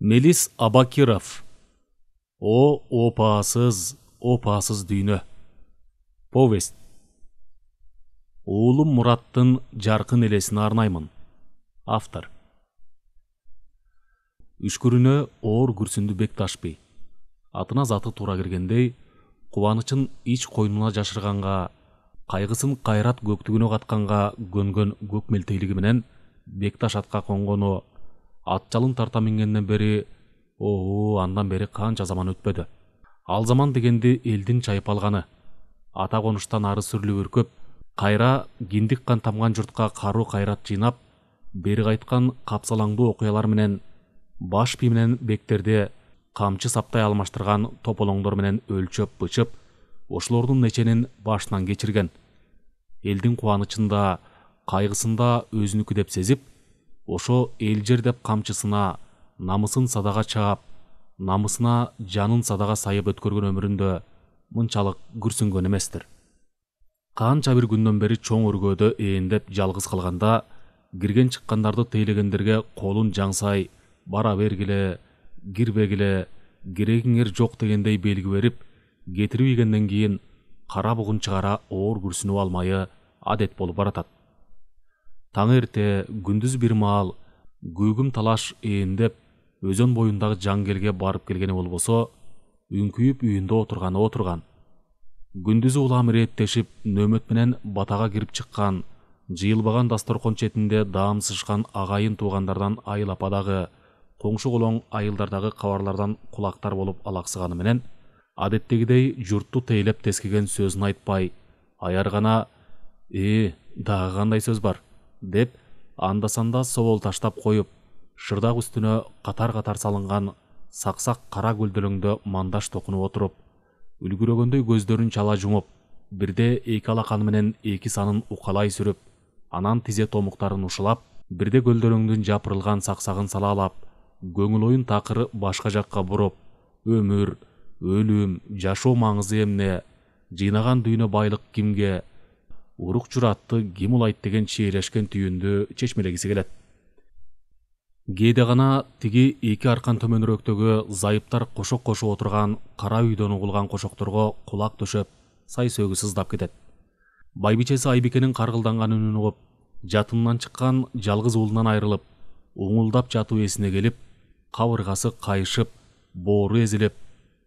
мелис абакиров о опаасыз опаасыз дүйнө повесть уулум мураттын жаркын элесине арнаймын автор үшкүрүнө оор күрсүндү бекташ бий атына заты туура киргендей кубанычын ич койнуна жашырганга кайгысын кайрат көктүгүнө катканга көнгөн көк мелтейлиги менен бекташ атка конгоно ат жалын тарта мингенден бери оо андан бери канча заман өтпөдү ал заман дегенде элдин чайып алғаны, ата конуштан ары сүрлі өркөп қайра, киндик кан тамган журтка қару кайрат жыйнап бери кайткан капсалаңдуу окуялар менен баш менен бектерде камчы саптай алмаштырган тополоңдор менен өлчөп бычып ошолордун неченин башынан кечирген элдин кубанычында кайгысында өзүнүкү деп сезип ошо эл деп камчысына намысын садага чаап намысына жанын садага сайып өткөргөн өмүрүндө мынчалык күрсүнгөн эместир канча бир күндөн бери чоң өргөөдө ээндеп жалгыз калганда кирген чыккандарды тейлегендерге колун жаңсай бара бергиле кирбегиле керегиңер жок дегендей белги берип кетирип ийгенден кийин кара бугун чыгара оор күрсүнүп алмайы адет болуп баратат таң ерте күндіз бір маал гүйгім талаш ээндеп өзен бойындағы жаңгелге барып келгені ол болсо үңкүйіп үйінде отырғаны отырған күндүзү улам ирээттешип нөмөт менен батага кирип чыккан жыйылбаган дасторкон четинде даамсышкан агайын туугандардан айыл ападагы коңшу колоң айылдардагы кабарлардан кулактар болуп алаксыганы менен адеттегидей журтту тейлеп тескиген сөзүн айтпай аяр гана э дагы кандай сөз бар деп анда санда собол таштап қойып шырдақ үстіне қатар қатар салынған сақсақ қара көлділіңді мандаш тоқынып отырып үлгірегендей көздерін шала жұмып бірде екі менен екі санын уқалай сүріп анан тизе томықтарын ұшылап, бірде көлдөрөңдүн жапырылған сақсағын салалап, көңіл ойын тақыры башка жаққа буруп Өмір, өлім жашоо маңызы емне, жинаған дүйнө байлық кімге урук чуратты ким улайт деген шээлешкен түйүндү чечмелегиси келет кээде гана тиги эки аркан төмөнүрөктөгү зайыптар кошок кошуп отурган кара үйдөн угулган кошокторго кулак төшөп сай сөөгү сыздап кетет байбичеси айбикенин каргылданган үнүн угуп жатынынан чыккан жалгыз уулунан айрылып уңулдап жатуу эсине келип кабыргасы кайышып боору эзилеп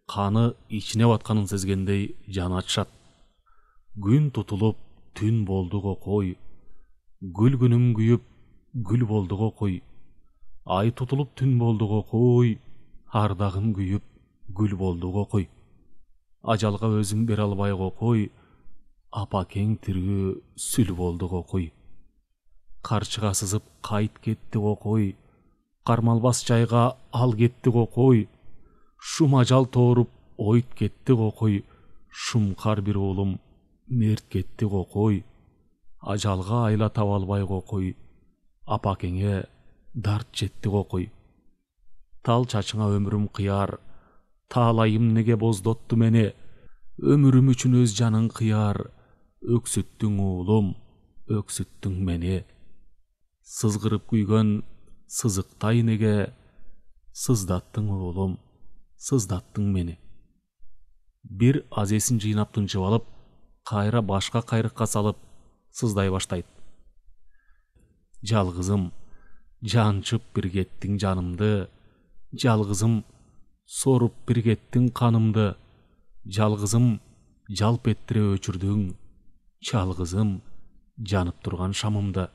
каны ичине батканын сезгендей жаны ачышат күн тутулуп түн болды қой гүл күнім күйіп гүл болды қой ай тұтылып түн болды го қой ардағым күйіп гүл болды қой ажалға өзің бере албай қой. қой апакең тіргі сүл болды қой қаршыға сызып қайт кетті го қой қармалбас жайға ал кетті қой шум ажал торып ойт кетті го қой бир бір уулум мерт кетті ғой қой, Ажалға айла таба албай ғой қой апакеңе дарт жетті ғой қой. тал чачыңа өмірім қияр, Талайым неге боздотту мені Өмірім үшін өз жанын қияр, Өксіттің ұлым, өксіттің мені Сызғырып күйген, Сызықтай неге сыздаттың ұлым, сыздаттың мені Бір азесін эсин жыйнап алып қайра башқа қайрыққа салып сыздай баштайт жалгызым жанчып бир кеттиң жанымды жалғызым сорып бир кеттиң қанымды жалғызым жалп еттіре өчүрдүң жалғызым жанып тұрған шамымды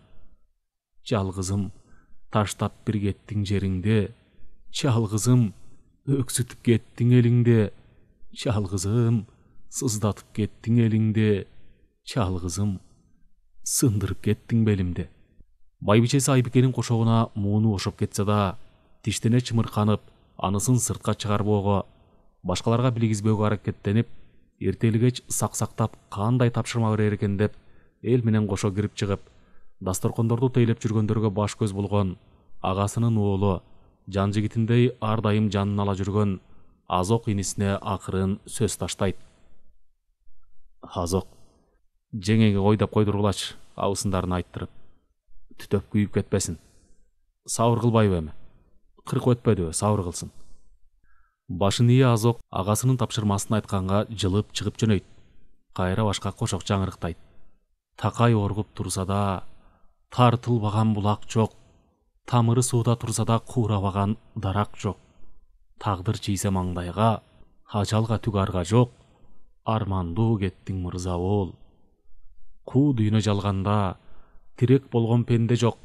жалғызым таштап бир кеттиң жериңди жалгызым өксүтүп кеттиң элиңди жалгызым сыздатып кеттің еліңде чалғызым сындырып кеттің белімде байбичеси айбикенин кошогуна мууну ошоп кетсе да тиштене чымырканып анысын сыртка чыгарбоого башкаларга билгизбөөгө аракеттенип эртели кеч саксактап кандай тапшырма берер экен деп эл менен кошо кирип чыгып дасторкондорду тейлеп жүргөндөргө баш көз болгон агасынын уулу жан жигитиндей ар дайым жанын ала жүргөн азок инисине акырын сөз таштайт азок жеңеге ойдап койдургулачы абысындарын айттырып түтөп күйүп кетпесин сабыр кылбайбы эми кырк өтпөдүбү сабыр кылсын башын ийе азок агасынын тапшырмасын айтканга жылып чыгып жөнөйт кайра башка кошок жаңырыктайт такай оргуп турса да тартылбаган булак жок тамыры сууда турса да куурабаган дарак жок тагдыр чийсе маңдайга ажалга түк арга жок армандуу кеттиң мырза оол куу дүйнө жалганда тирек болгон пенде жок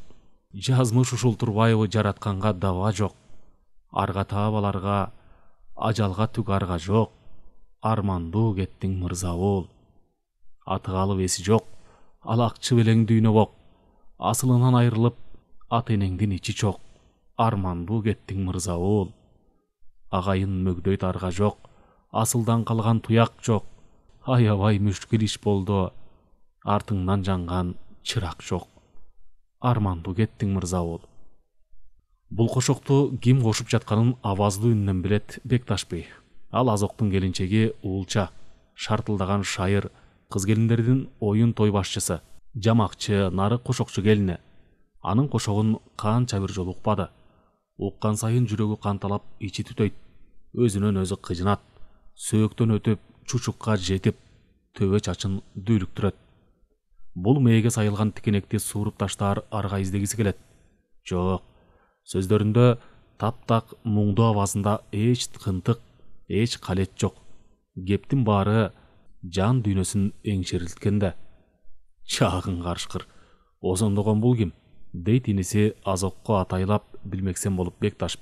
жазмыш ушул турбайбы жаратканга даба жок арга таабаларга ажалга түк арга жок армандуу кеттиң мырза оол калып эси жок алакчы белең дүйнө бок асылынан айрылып ата энеңдин ичи чок армандуу кеттиң мырза оол агайын мөгдөйт арга жок асылдан калган туяк жок аябай мүшкіл іш болды артыңнан жанған чырақ жоқ армандуу кеттиң мырза ол бул кошокту ким жатқанын жатканын үннен білет билет бей. ал азоқтың келинчеги уулча шартылдаған шайыр қыз келиндердин ойын той башчысы жамақчы, нары кошокчу келини анын қошоғын канча бир жолу укпады уккан сайын жүрөгү канталап ичи түтөйт өзүнөн өзү кыжынат сөөктөн өтүп чучукка жетип төбө чачын дүүлүктүрөт бул мээге сайылган тикенекти сууруп таштаар арга издегиси келет жок сөздөрүндө таптак муңдуу абасында эч кынтык эч калет жок кептин баары жан дүйнөсүн эңшерилткенде чагын карышкыр озондогон бул ким дейт иниси азокко атайлап билмексен болуп бекташ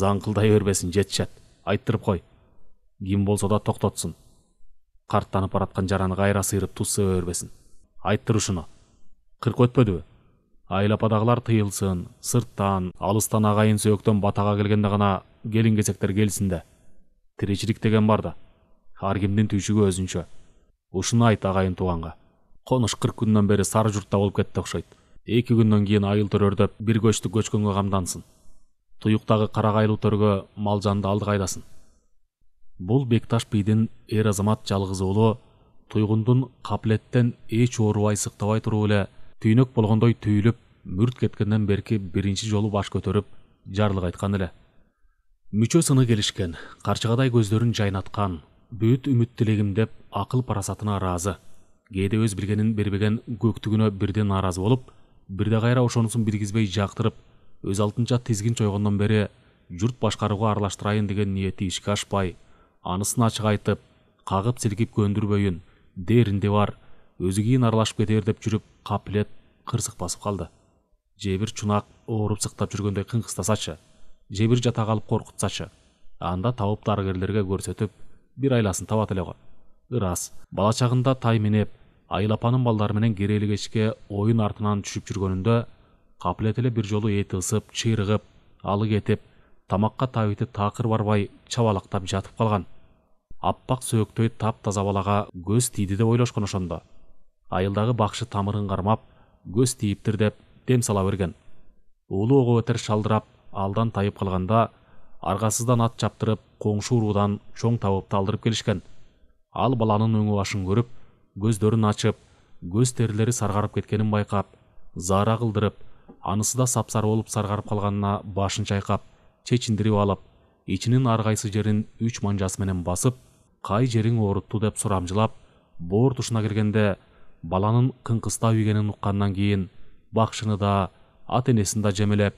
заңкылдай бербесин жетишет айттырып кой ким болсо да тоқтатсын карттанып бараткан жараны кайра сыйрып бербесин айттыр ушуну қырқ өтпөдүбү айыл ападагылар тыйылсын сырттан алыстан агайын сөөктөн батага келгенде гана келин кесектер келсин да тиричилик деген бар да ар кимдин түйшүгү өзүнчө ушуну айт агайын тууганга конуш кырк күндөн бери сары журтта болуп кетти окшойт эки күндөн кийин айыл төрөрдөп бир көчтү көчкөнгө камдансын туюктагы карагайлуу төргө мал жанды алды айдасын бұл бекташ бийдин эр азамат жалғыз уулу туйгундун каплеттен эч оорубай сыктабай туруп эле түйнөк болгондой түйүлүп мүрт кеткенден берки биринчи жолу баш көтөрүп жарлык айткан эле мүчө сыны келишкен карчыгадай көздөрүн жайнаткан бүт үмүт тилегим деп акыл парасатына ыраазы кээде өз билгенин бербеген көктүгүнө бирде нааразы болуп бирде кайра ошонусун билгизбей жактырып өз алдынча тизгин чойгондон бери журт башкарууга аралаштырайын деген ниети ишке ашпай анысын ашық айтып қағып сілкіп көндірбеуін дерінде бар өзі аралашып кетер деп жүріп қапілет қырсық басып қалды жебір чунақ ооруп сықтап жүргенде қыңқыстасачы жебір жата қалып қорқытсачы анда тауып дәрігерлерге көрсөтүп бир айласын табат эле го ырас бала тай минеп айлапаның апанын балдары менен ойын артынан түшүп жүргөнүндө капилет эле бир жолу еті ысып чыйрыгып алы кетип тамаққа табити тақыр барбай чабалактап жатып қалған аппақ сөөктөй тап таза балага көз тийди деп ойлошкон ошондо айылдагы бакшы тамырын кармап көз тийиптир деп дем сала берген уулу ого бетер шалдырап алдан тайып калганда аргасыздан ат чаптырып коңшу уруудан чоң табыпты алдырып келишкен ал баланын өңү башын көрүп көздөрүн ачып көз терилери саргарып кеткенин байкап заара кылдырып анысы да сапсары болуп саргарып калганына башын чайкап чечиндирип алып ичинин ар кайсы жерин үч манжасы менен басып қай жерің ауырыпту деп жылап, бор тұшына кіргенде баланың қыңқыстап үйгенін ұққаннан кейін бақшыны да ата енесін да жемелеп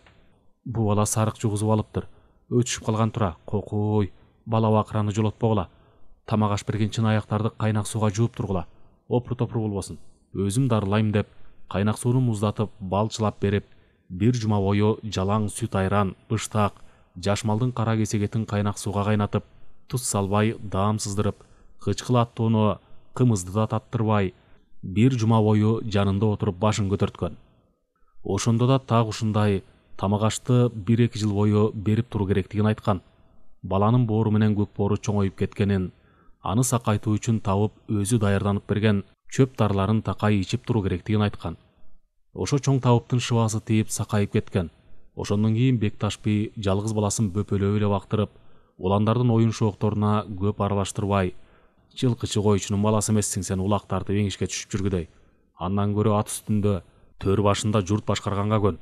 бұл бала сарық жуғызып алыптыр өтішіп қалған тұра қоқой бала бақыраны жолатпағыла Тамағаш аш чын аяқтарды қайнақ суға жуып тұрғыла опыр топыр болбасын өзім дарылайым деп қайнақ суны мұздатып балшылап беріп бір жұма бойы жалаң сүт айран быштак жашмалдың қара кесегетін қайнақ суға қайнатып тұз салбай дам сыздырып қычқыл аттоону кымызды да таттырбай бир жума бою жанында отырып башын көтөрткөн ошондо да так ушундай тамак ашты бир эки жыл бою берип туруу керектигин айтқан баланын боору менен көк боору чоңоюп кеткенин аны сакайтуу үчүн табып өзү даярданып берген чөп тарларын такай ичип туруу керектигин айткан ошо чоң табыптын шыбаасы тийип сакайып кеткен ошондон кийин бекташ би жалгыз баласын бөпөлөп эле бактырып уландардын оюн шоокторуна көп аралаштырбай жылкычы койчунун баласы эмессиң сен улак тартып эңишке түшүп жүргүдөй андан көрө ат үстүндө төр башында журт башкарганга көн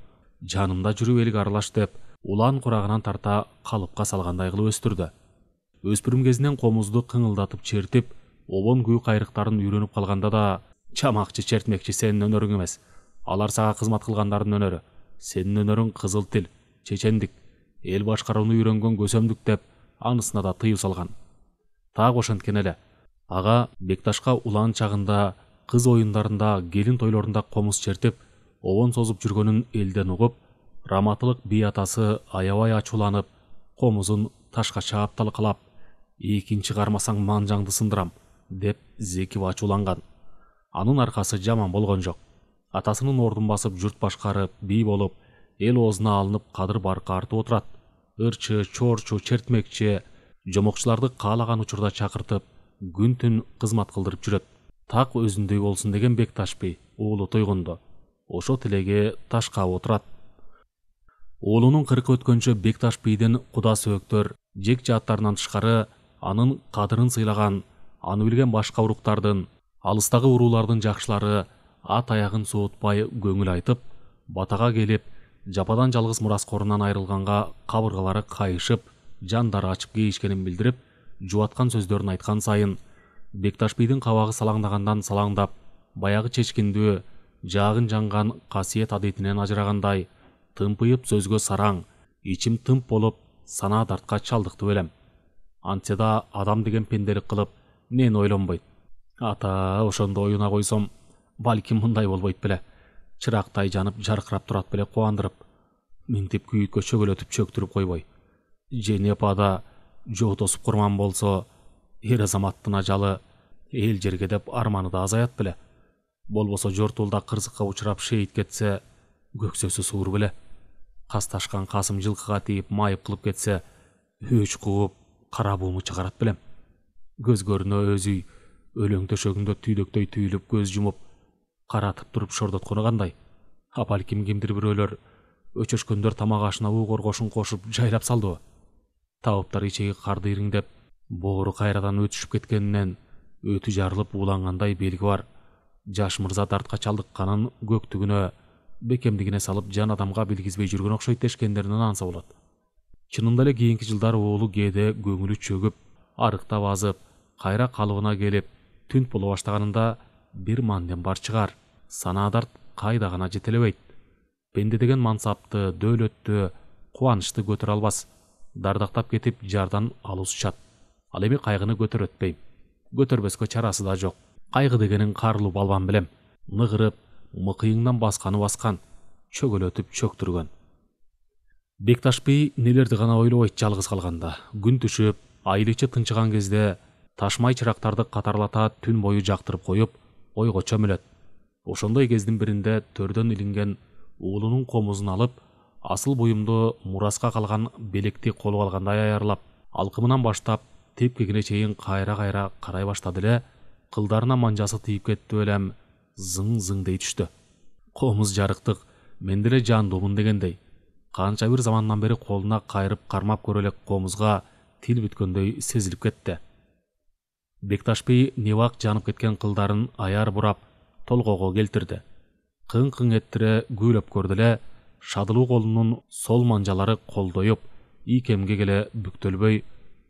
жанымда жүрүп элге аралаш деп улан курагынан тарта калыпка салгандай кылып өстүрдү өспүрүм кезинен комузду кыңылдатып чертип обон күй кайрыктарын үйрөнүп калганда да чамакчы чертмекчи сенин өнөрүң эмес алар сага кызмат кылгандардын өнөрү сенин өнөрүң кызыл тил чечендик эл башкарууну үйрөнгөн көсөмдүк деп анысына да тыюу салған тағы ошенткен кенеле ага бекташка улан чагында кыз оюндарында келин тойлорунда комуз чертип обон созуп жүргөнүн элден угуп раматылык бий атасы аябай ачуланып комузун ташка чаап талкалап экинчи кармасаң манжаңды сындырам деп зекип ачууланган анын аркасы жаман болгон жок атасынын ордун басып жұрт башқарып би болып ел оозуна алынып қадыр барқы артып отырады ырчы чорчу чертмекчи жомокчуларды каалаган учурда чакыртып күн түн кызмат кылдырып жүрөт так өзүндөй болсун деген бекташби уулу тойгондо ошо тилеге таш каап отурат уулунун кыркы өткөнчө бекташ бийдин куда сөөктөр жек жааттарынан тышкары анын кадырын сыйлаган аны билген башка уруктардын алыстагы уруулардын жакшылары ат аягын суутпай көңүл айтып батага келип жападан жалғыз мұрас қорынан айрылғанға қабырғалары қайышып жандары ашып кейішкенін білдіріп жуатқан сөздерін айтқан сайын бекташ қавағы салаңдағандан салаңдап баяғы чечкиндүү жағын жанған қасиет әдетінен ажырағандай Тымпыйып сөзгө сараң ичим тымп болып сана дартқа чалдықты өлем антседа адам деген пенделік қылып мен ойлонбойт ата ошондо оюна койсом балким мындай болбойт беле чырактай жанып жаркырап турат беле кубандырып минтип күйүткө чөгөлөтүп чөктүрүп койбой же апада тосуп курман болсо эр азаматтын ажалы эл жерге деп арманы да азаят беле болбосо жортуулда кырсыкка учурап шейит кетсе көксөсү суур беле касташкан касым жылкыга тийип майып кылып кетсе өч кууп кара бууму чыгарат белем көз көрүнө өз үй өлөң төшөгүндө түйдөктөй түйүлүп көз жумуп каратып туруп шордоткону кандай а балким кимдир бирөөлөр өчөшкөндөр тамак ашына уу коргошун кошуп жайлап салдыбы табыптар ичеги карды ириңдеп боору кайрадан өтүшүп кеткенинен өтү жарылып уулангандай белги бар жаш мырза дартка чалдыкканын көктүгүнө бекемдигине салып жан адамга билгизбей жүргөн окшойт дешкендеринен анса болот чынында эле кийинки жылдары уулу кээде көңүлү чөгүп арыктап азып кайра калыбына келип түнт боло баштаганында бир манден бар чыгар санадарт қайда ғана жетелебейт пенде деген мансапты дөөлөттү кубанычты көтөрө албас дардактап кетип жардан алыс чат ал эми кайгыны көтөрөт бейм көтөрбөскө чарасы да жок кайгы дегенин карылуу балбан билем ныгырып мыкыйыңдан басканы баскан чөгөлөтүп чөктүргөн бекташ би нелерди гана ойлобойт жалгыз калганда күн түшүп айыл ичи тынчыган кезде ташмай чырактарды катарлата түн бою жактырып коюп ойго чөмүлөт ошондой кездин биринде төрдөн илинген уулунун комузун алып асыл буюмду мураска калган белекти колго алгандай аярлап алкымынан баштап тепкегине чейин кайра кайра карай баштады эле кылдарына манжасы тийип кетти белем зың зың дей түштү комуз жарыктык мен деле жандуумун дегендей канча бир замандан бери колуна кайрып кармап көрө элек комузга тил бүткөндөй сезилип кетти бекташ невак жанып кеткен кылдарын аяр бурап толгого келтирди кың кың эттире күүлөп көрдү эле шадылуу колунун сол манжалары колдоюп ийкемге келе бүктөлбөй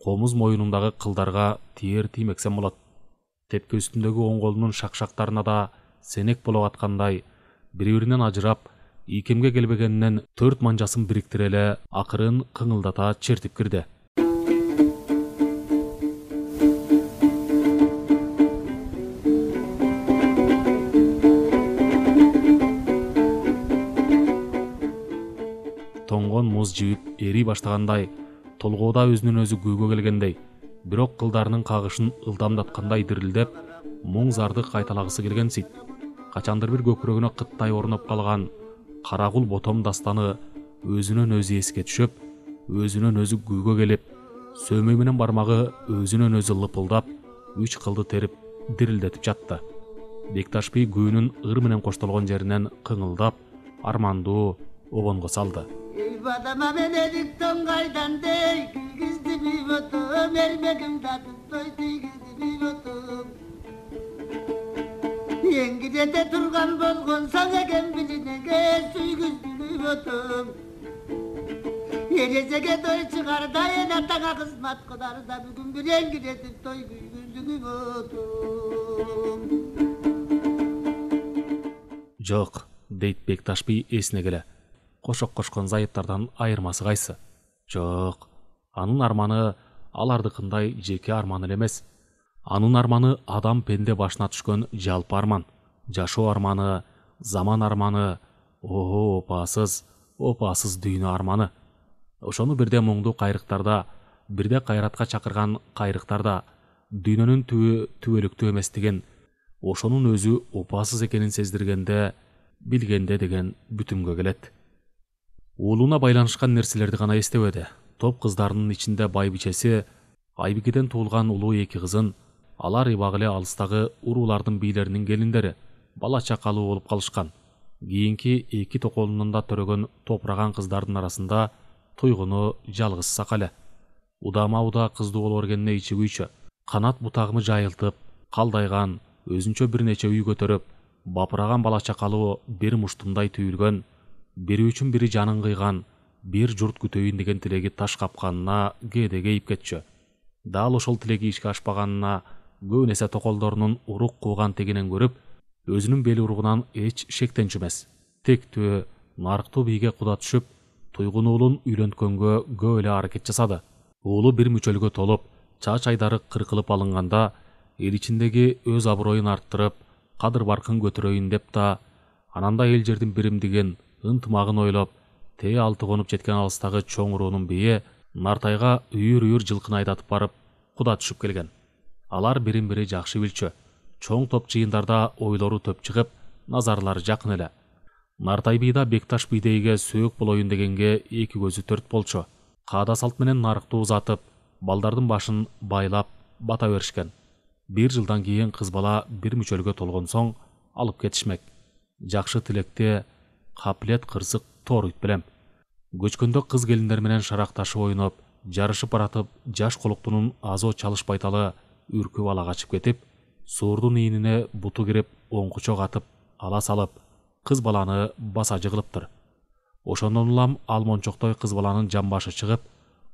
комуз моюнундагы қылдарға тиер тиймексен болот тепке үстүндөгү оң колунун шақшақтарына да сенек боло атқандай бири биринен ажырап ийкемге келбегенинен төрт манжасын бириктире ақырын акырын кыңылдата чертип кирди жас жігіт ери баштагандай өзінің өзүнөн өзү келгендей бирок қылдарының қағышын ылдамдаткандай дирилдеп муң зарды келген сит қачандыр бир көкүрөгүнө қыттай орноп қалған карагул ботом дастаны өзүнөн өзі еске түшіп, өзүнөн өзі көгі келіп сөөмөй бармағы бармагы өзүнөн өзү лыпылдап үш қылды теріп дирилдетип жатты бекташ би күүнүн ыр менен коштолгон жеринен кыңылдап армандуу обонго салды ей бадама мен кайдан дей кийгизди бийботом эрмегим татып той тийгизди бийботом эңгидете турган болгон саң экен билинеге сүйгүздү бийботом ережеге той чыгарда эн атаңа кызмат кыларда бүгүн бир эңгидетип той күйгүздү бийботом жок дейт бекташ би эсине келе қошық қошқын зайыптардан айырмасы қайсы жоқ аның арманы алардыкындай жеке арман эле эмес анын арманы адам пенде башына түшкөн жалпы арман жашоо арманы заман арманы о опасыз опасыз дүйнө арманы ошону бирде мұңды қайрықтарда бирде қайратқа чакырган қайрықтарда дүйнөнүн түбү түбөлүктүү эместигин ошонун өзү опасыз экенин сездиргенде билгенде деген бүтүмгө келет уулуна байланышкан нерселерди гана эстебеди топ кыздарынын ичинде байбичеси айбикеден туулган улуу эки кызын алар эле алыстагы уруулардын бийлеринин келиндери бала чакалуу болуп калышкан кийинки эки токолунан да төрөгөн топураган кыздардын арасында туйгуну жалгыз сакале удама уда кыздуу боло бергенине ичи күйчү канат бутагымы жайылтып калдайган өзүнчө бир нече үй көтөрүп бапыраган бала чакалуу бир муштумдай түйүлгөн бири үчүн бири жанын кыйган бир журт күтөйүн деген тилеги таш капканына кээде кейип кетчү дал ошол тилеги ишке ашпаганына көбүн эсе токолдорунун урук кууган тегинен көрүп өзүнүн бел уругунан эч шектенчү эмес тектүү нарктуу бийге куда түшүп туйгун уулун үйлөнткөнгө көп эле аракет жасады уулу бир мүчөлгө толуп чач айдары кыркылып алынганда эл ичиндеги өз аброюн арттырып кадыр баркын көтөрөйүн деп да да эл жердин биримдигин ынтымағын ойлоп алты қонып жеткен алыстагы чоң уруунун бийи нартайга үйүр үйүр жылкыны айдатып барып куда түшүп келген алар бирин бири жакшы билчү чоң топ жыйындарда ойлору төп чыгып назарлары жакын эле нартай бий да бекташ бийдейге сөөк болоюн дегенге эки көзү төрт болчу каада салт менен нарыкты узатып балдардын башын байлап бата беришкен бир жылдан кийин кыз бала бир мүчөлгө толгон соң алып кетишмек жакшы тилекте қаплет қырсық торуйт білем көчкөндө кыз келиндер менен шаракташып ойноп жарышып баратып жаш колуктунун азо чалыш байталы үркүп ала качып кетип суурдун ийнине буту кирип оңкучо атып ала салып кыз баланы баса жыгылыптыр ошондон улам алмончоктой кыз баланын жамбашы чыгып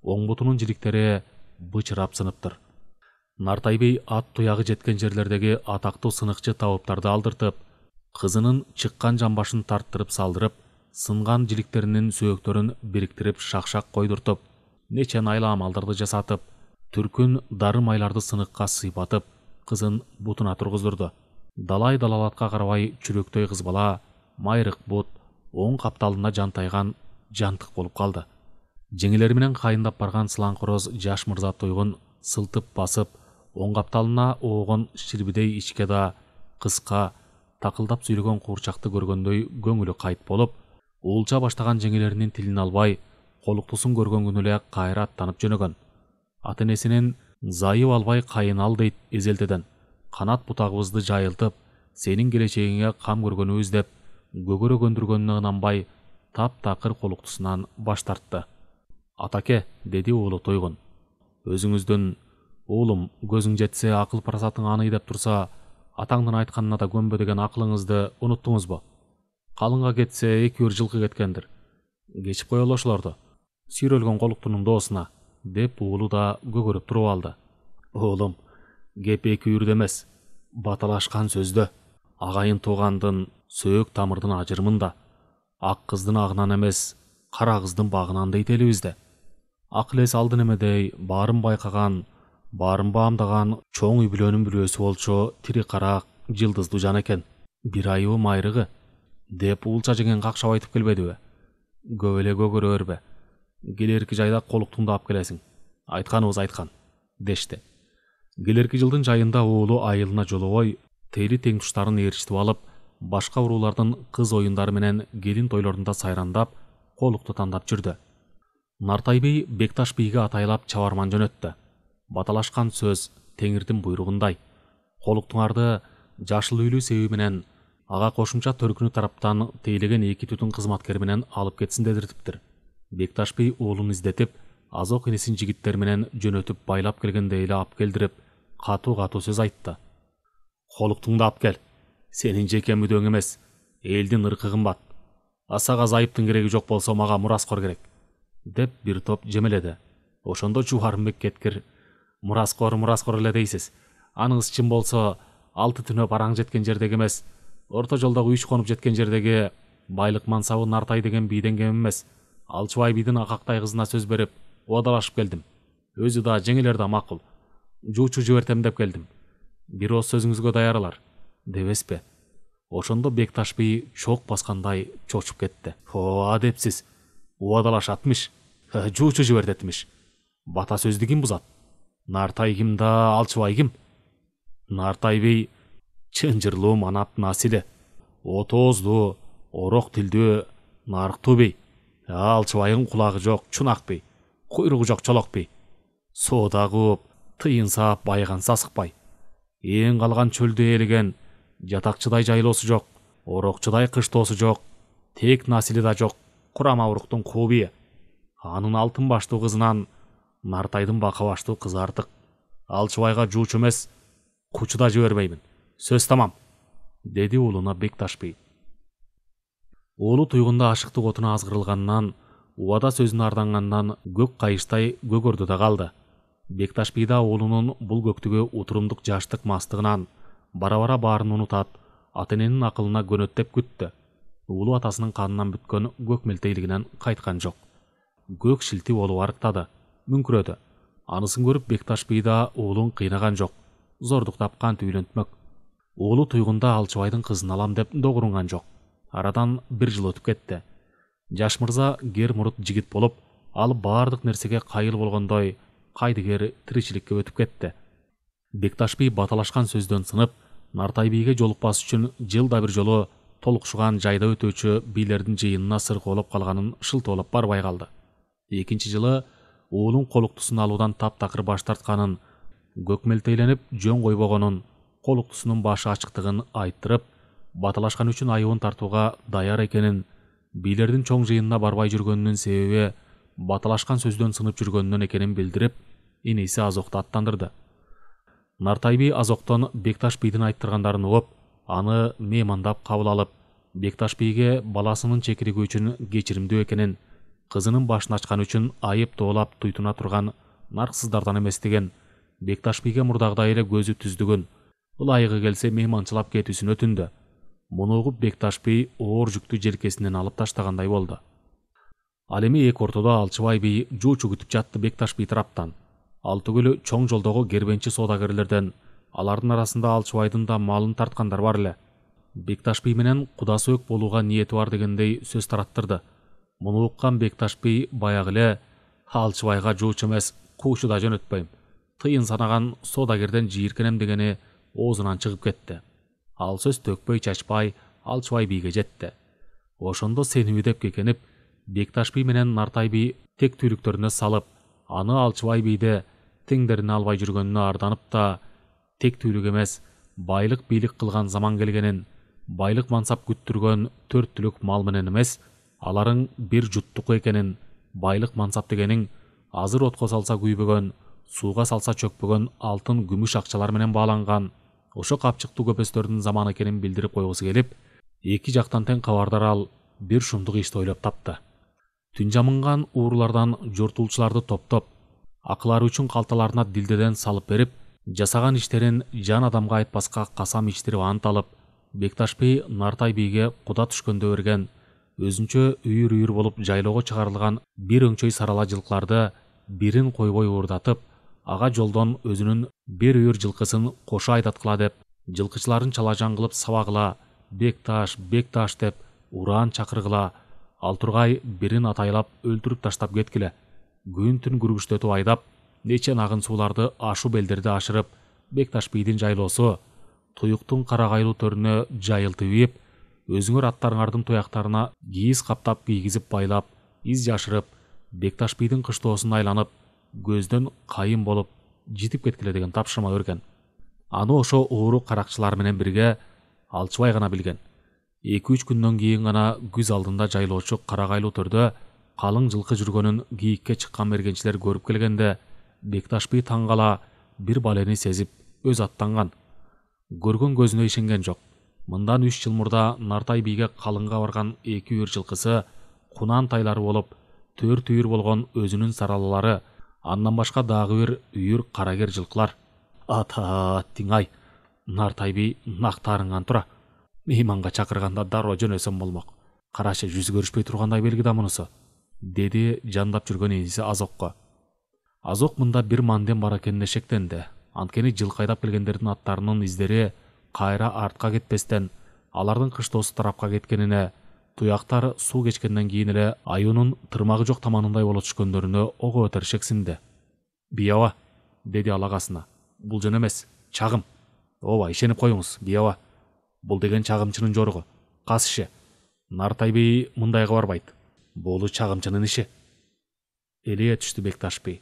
оң бутунун жиликтери бычырап сыныптыр нартайби ат туягы жеткен жерлердеги атактуу сынықчы табыптарды алдыртып қызының чыққан жамбашын тарттырып салдырып сынған жіліктерінің сүйектерін біріктіріп шақшақ қойдыртып нечен айла амалдарды жасатып түркін дары майларды сыныққа сыйпатып қызын бұтына тұрғыздырды далай далалатқа қарабай жүректей қыз бала майрық бұт оң қапталына жантайған жантық болып қалды жеңелеріменен қайындап барған сылаңқұрыз жаш мырза тұйғын сылтып басып оң қапталына оғын шірбідей ішке да қысқа такылдап сүйлөгөн куурчакты көргөндөй көңүлү кайт болуп уулча баштаган жеңелеринин тилин албай колуктусун көргөн күнү эле кайра аттанып жөнөгөн ата энесинин зайып албай кайын ал дейт эзелтеден канат бутагыбызды жайылтып сенин келечегиңе кам көргөнүбүз деп көгөрө көндүргөнүнө ынанбай таптакыр колуктусунан баш тартты атаке деди уулу тойгун өзүңүздүн уулум көзүң жетсе акыл парасатың ааный деп турса атаңдын айтқанына да ақылыңызды акылыңызды ба калыңга кетсе эки өр жылкы кеткендир кечип коелу ошолорду сүйрөлгөн колуктунун доосуна деп уулу да көгөрүп туруп алды уулум кеп эки үрдө эмес баталашкан сөздө агайын туугандын сөөк тамырдын ажырымында ак кыздын агынан эмес кара кыздын багынан дейт элибизде акыл алдын эмедей баарын байкаган баамдаган чоң үй бүлөнүн бирөөсү болчу тири карак жылдыздуу жан экен бир айыбы майрыгы деп уулча жеген какшап айтып келбедиби көп эле көгөрө бербе келерки жайда колуктуңду алып келесиң айтканыбыз айткан дешти келерки жылдын жайында уулу айылына жолобой тери тең туштарын ээрчитип алып башка уруулардын кыз оюндары менен келин тойлорунда сайрандап колукту тандап жүрдү нартай бий бекташ бийге атайлап чабарман жөнөттү баталашқан сөз теңірдің бұйрығындай қолықтыңарды жашыл үйлі менен аға қошымша төркіні тараптан тейлеген екі түтін менен алып кетсін дедіртіптір бекташ би уулун издетип азок инисин жигиттер менен жөнөтүп байлап келгенде эле алып келдирип катуу катуу сөз айтты колуктуңду алып кел сенин жеке мүдөөң эмес элдин ыркы кымбат асак зайыптын кереги жок болсо мага мураскор керек деп бир топ жемеледи ошондо жубарынбек кеткир мұрасқор мұрасқор эле дейсиз аныңыз чын болсо алты түнөп араң жеткен жердеги эмес орто жолдогу үч конуп жеткен жердеги байлык мансабы нартай деген бийден кем эмес алчыбай бийдин акактай кызына сөз берип убадалашып келдим өзү да жеңелер да макул жуучу жибертем деп келдим бир ооз сөзүңүзгө даярылар дебеспи ошондо бекташ би шок баскандай чочуп кетти о адепсиз убадалашатмыш э, жуучу жибертетмиш бата сөздү ким бузат нартай ким да алчыбай ким нартай бий чынжырлуу манап насили от ооздуу орок тилдүү нарктуу бий алчыбайың кулагы жок чунак бий куйругу жок чолок бий соода кууп тыйын саап байыган сасыкбай ээн калган чөлдө ээлеген жатакчыдай жайлоосу жок орокчудай кыштоосу жок тек насили да жок курама уруктун куу анын алтын баштуу кызынан нартайдың бақалашты қызы артық алшыбайға жуучу эмес кучуда жибербеймин сөз тамам деди уулуна бекташ би уулу туйгунда ашыктык отуна азгырылганынан убада сөзүнө арданғаннан көк кайыштай көгөрдү да калды бекташ би да уулунун бул көктүгү утурумдук жаштык мастыгынан бара бара барын унутат ата эненин акылына көнөт деп күттү уулу атасынын канынан бүткөн көк мелтейлигинен кайткан жок көк шилти болуп арыктады мүңкіреді анысын көріп бекташ би да ұлын кыйнаган жоқ зордық тапқан түйлөнтмөк ұлы туйгунда алчыбайдын кызын алам деп догурунган жоқ арадан бир жыл өтүп кетти жаш мырза кер мурут жигит болып ал бардық нерсеге кайыл болгондой кайдыгер тиричиликке өтіп кетті бекташ би баталашкан сөзден сынып нартай бийге жолукпас үшін жылда бір жолу толукшуган жайда өтүүчү бийлердин жыйынына сыркоолоп калганын шылтоолоп барбай калды экинчи жылы уулун колуктусун алуудан таптакыр баш тартканын көкмелтейленип жөн койбогонун колуктусунун башы ачыктыгын айттырып баталашкан үчүн айыбын тартууга даяр экенин бийлердин чоң жыйынына барбай жүргөнүнүн себеби баталашкан сөздөн сынып жүргөнүнөн экенин билдирип иниси азокту аттандырды нартай би азоктон бекташ бийдин айттыргандарын угуп аны меймандап кабыл алып бекташ бийге баласынын чекириги үчүн кечиримдүү экенин кызынын башын ачканы үчүн айып толап туйтуна турган нарксыздардан эмес деген мұрдағыдай мурдагыдай эле көзү түздүгүн ылайыгы келсе мейманчылап кетүүсүн өтүндү муну угуп бекташбий оор жүктү желкесинен алып таштагандай болду ал эми эки ортодо алчыбай би жуучу күтүп жатты бекташбий тараптан ал түгүлү чоң жолдогу кербенчи соодагерлерден алардын арасында алчыбайдын да малын тарткандар бар эле бекташ би менен кудасы өк болууга ниети бар дегендей сөз тараттырды мұны ұққан бекташ би баяғы эле алчыбайга жуучу эмес куучудай жөнөтпөйм тыйын санаган содагерден жийиркенем дегени оозунан чыгып кетти ал сөз төкпөй чачпай алчыбай бийге жетти ошондо сенүү деп кекенип бекташ би менен нартай би тек түйрүктөрүнө салып аны алчыбай бийди теңдерине албай жүргөнүнө арданып та тек түйрүк эмес байлык бийлик кылган заман келгенин байлык мансап күттүргөн төрт түлүк мал менен эмес аларың бир жұттық экенин байлык мансап дегениң азыр отко салса күйбөгөн сууга салса чөкпөгөн алтын күмүш акчалар менен бааланган ошо капчыктуу көпөстөрдүн заманы экенин билдирип койгусу келип эки жактан тең кабардар ал бир шумдук ишти ойлоп тапты жамынған уурулардан жортулчуларды топтоп акылары үчүн калталарына дилдеден салып берип жасаган иштерин жан адамга айтпаска касам ичтирип ант алып бекташ бий нартай бийге куда түшкөндө берген өзүнчө үйүр үйүр болуп жайлоого чыгарылган бир өңчөй сарала жылкыларды бирин койбой уурдатып ага жолдон өзүнүн бир үйүр жылкысын кошо айдаткыла деп жылкычыларын чала кылып сабагыла бекташ бекташ деп ураан чакыргыла ал тургай бирин атайлап өлтүрүп таштап кеткиле күн түн күргүчтөтүп айдап нече агын сууларды ашу белдерди ашырып бекташ бийдин жайлоосу туюктун карагайлуу төрүнө жайылтып ийип өзіңөр аттарыңардың тұяқтарына кийиз қаптап кийгизип байлап из жашырып бекташбийдин кыштоосун айланып көзден қайым болып жетіп кеткиле деген тапшырма берген аны ошо ууру каракчылар менен бірге алчыбай гана билген эки үч күннен кейін ғана күз алдында жайлоочу карагайлуу төрдө қалың жылқы жүргөнүн кийикке чыккан мергенчилер көріп келгенде бекташби таң кала бир балени сезип өз аттанған көргөн көзіне ишенген жоқ мындан үш жыл мурда нартай биге калыңга барған эки үйір жылқысы кунан тайлары болып, төрт үйір болған өзүнүн саралалары аннан башка дағы бір үйір қарагер жылқылар ата ай нартай би нак таарынган мейманға шақырғанда чакырганда дароо жөнөсөм болмок қарашы жүз көрүшпөй тургандай да мунусу деди жандап жүргөн иниси азокко азок мында бир манден бар экенине шектенди анткени жылкы айдап келгендердин аттарынын издери қайра артқа кетпестен алардың қыштосы тарапқа кеткеніне тұяқтары су кешкеннен кейін эле аюнун тырмагы жок таманындай боло түшкөндөрүнө ого өтөршек шексинди биаба деди ал агасына бул жөн эмес чагым ооба ишенип коюңуз биаба бул деген чагымчынын жоругу кас иши нартай бий мындайга барбайт бул чагымчынын иши элие түштү бекташ бий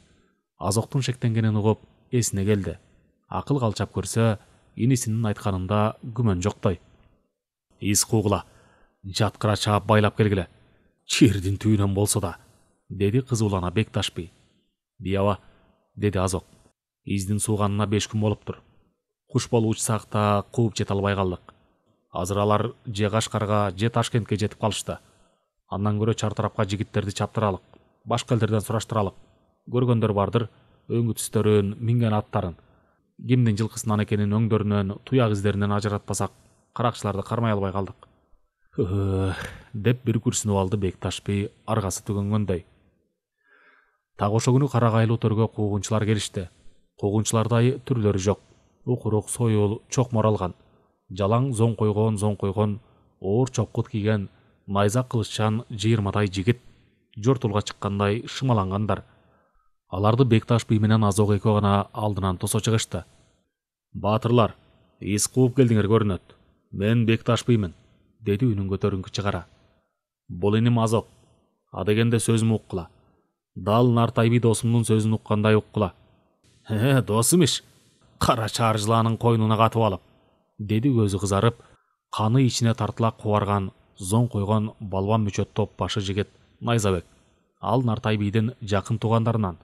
азоктун шектенгенин угуп эсине келди акыл калчап көрсө енесінің айтқанында күмән жоқтай Из қуғыла жатқыра шап байлап келгілі Чердің түйінен болса да деді қызулана бекташ би бияла деді азоқ издин суғанына беш күн болып тұр. куш болуп учсак да жете албай қалдық азыр алар же кашкарга же ташкентке жетип калышты андан көрө чар тарапка жигиттерди чаптыралык башка элдерден сураштыралык бардыр өңү түстөрүн минген аттарын кимдин жылкысынан экенин өңдөрүнөн туяк издеринен ажыратпасак каракчыларды кармай албай калдык деп бир күрсүнүп алды бекташ би аргасы түгөнгөндөй так ошо күнү кара төргө куугунчулар келишти куугунчулардай түрлөрү жок укурук союл чокмор алган жалаң зоң койгон зоң оор чопкут кийген найза кылыччан жыйырмадай жигит жортулга чыккандай шымалангандар аларды бекташ би менен азок экөө гана алдынан тосо чыгышты батырлар эс кууп келдиңер көрүнөт мен бекташ биймин деди үнүн көтөрүңкү чыгара бул иним азок адегенде сөзүм уккула дал нартай би досумдун сөзүн уккандай уккула э, э иш кара жылаанын койнуна катып алып деди көзү кызарып каны ичине тартыла кубарган зоң койгон балбан мүчөт топ башы жигит найзабек ал нартай бийдин жакын туугандарынан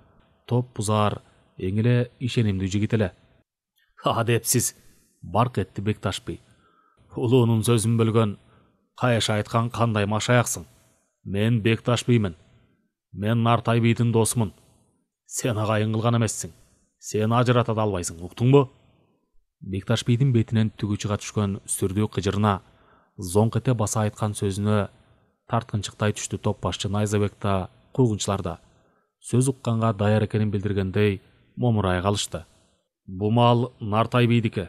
топ бұзар эле ишенимдүү жигит эле адепсиз барк этти бекташ би улуунун сөзүн бөлгөн каяша айткан кандай машаяксың мен бекташ биймин мен нартай бийдин досумун сен агайын кылган эмессиң сен ажырата да албайсың уктуңбу бекташ бийдин бетинен түгү чыга түшкөн сүрдүү кыжырына зоңк ете баса айткан сөзүнө тарткынчыктай түштү топ башчы найзабек да куугунчулар да сөз ұққанға даяр екенін білдіргендей момырай қалышты бұл мал нартай бейдікі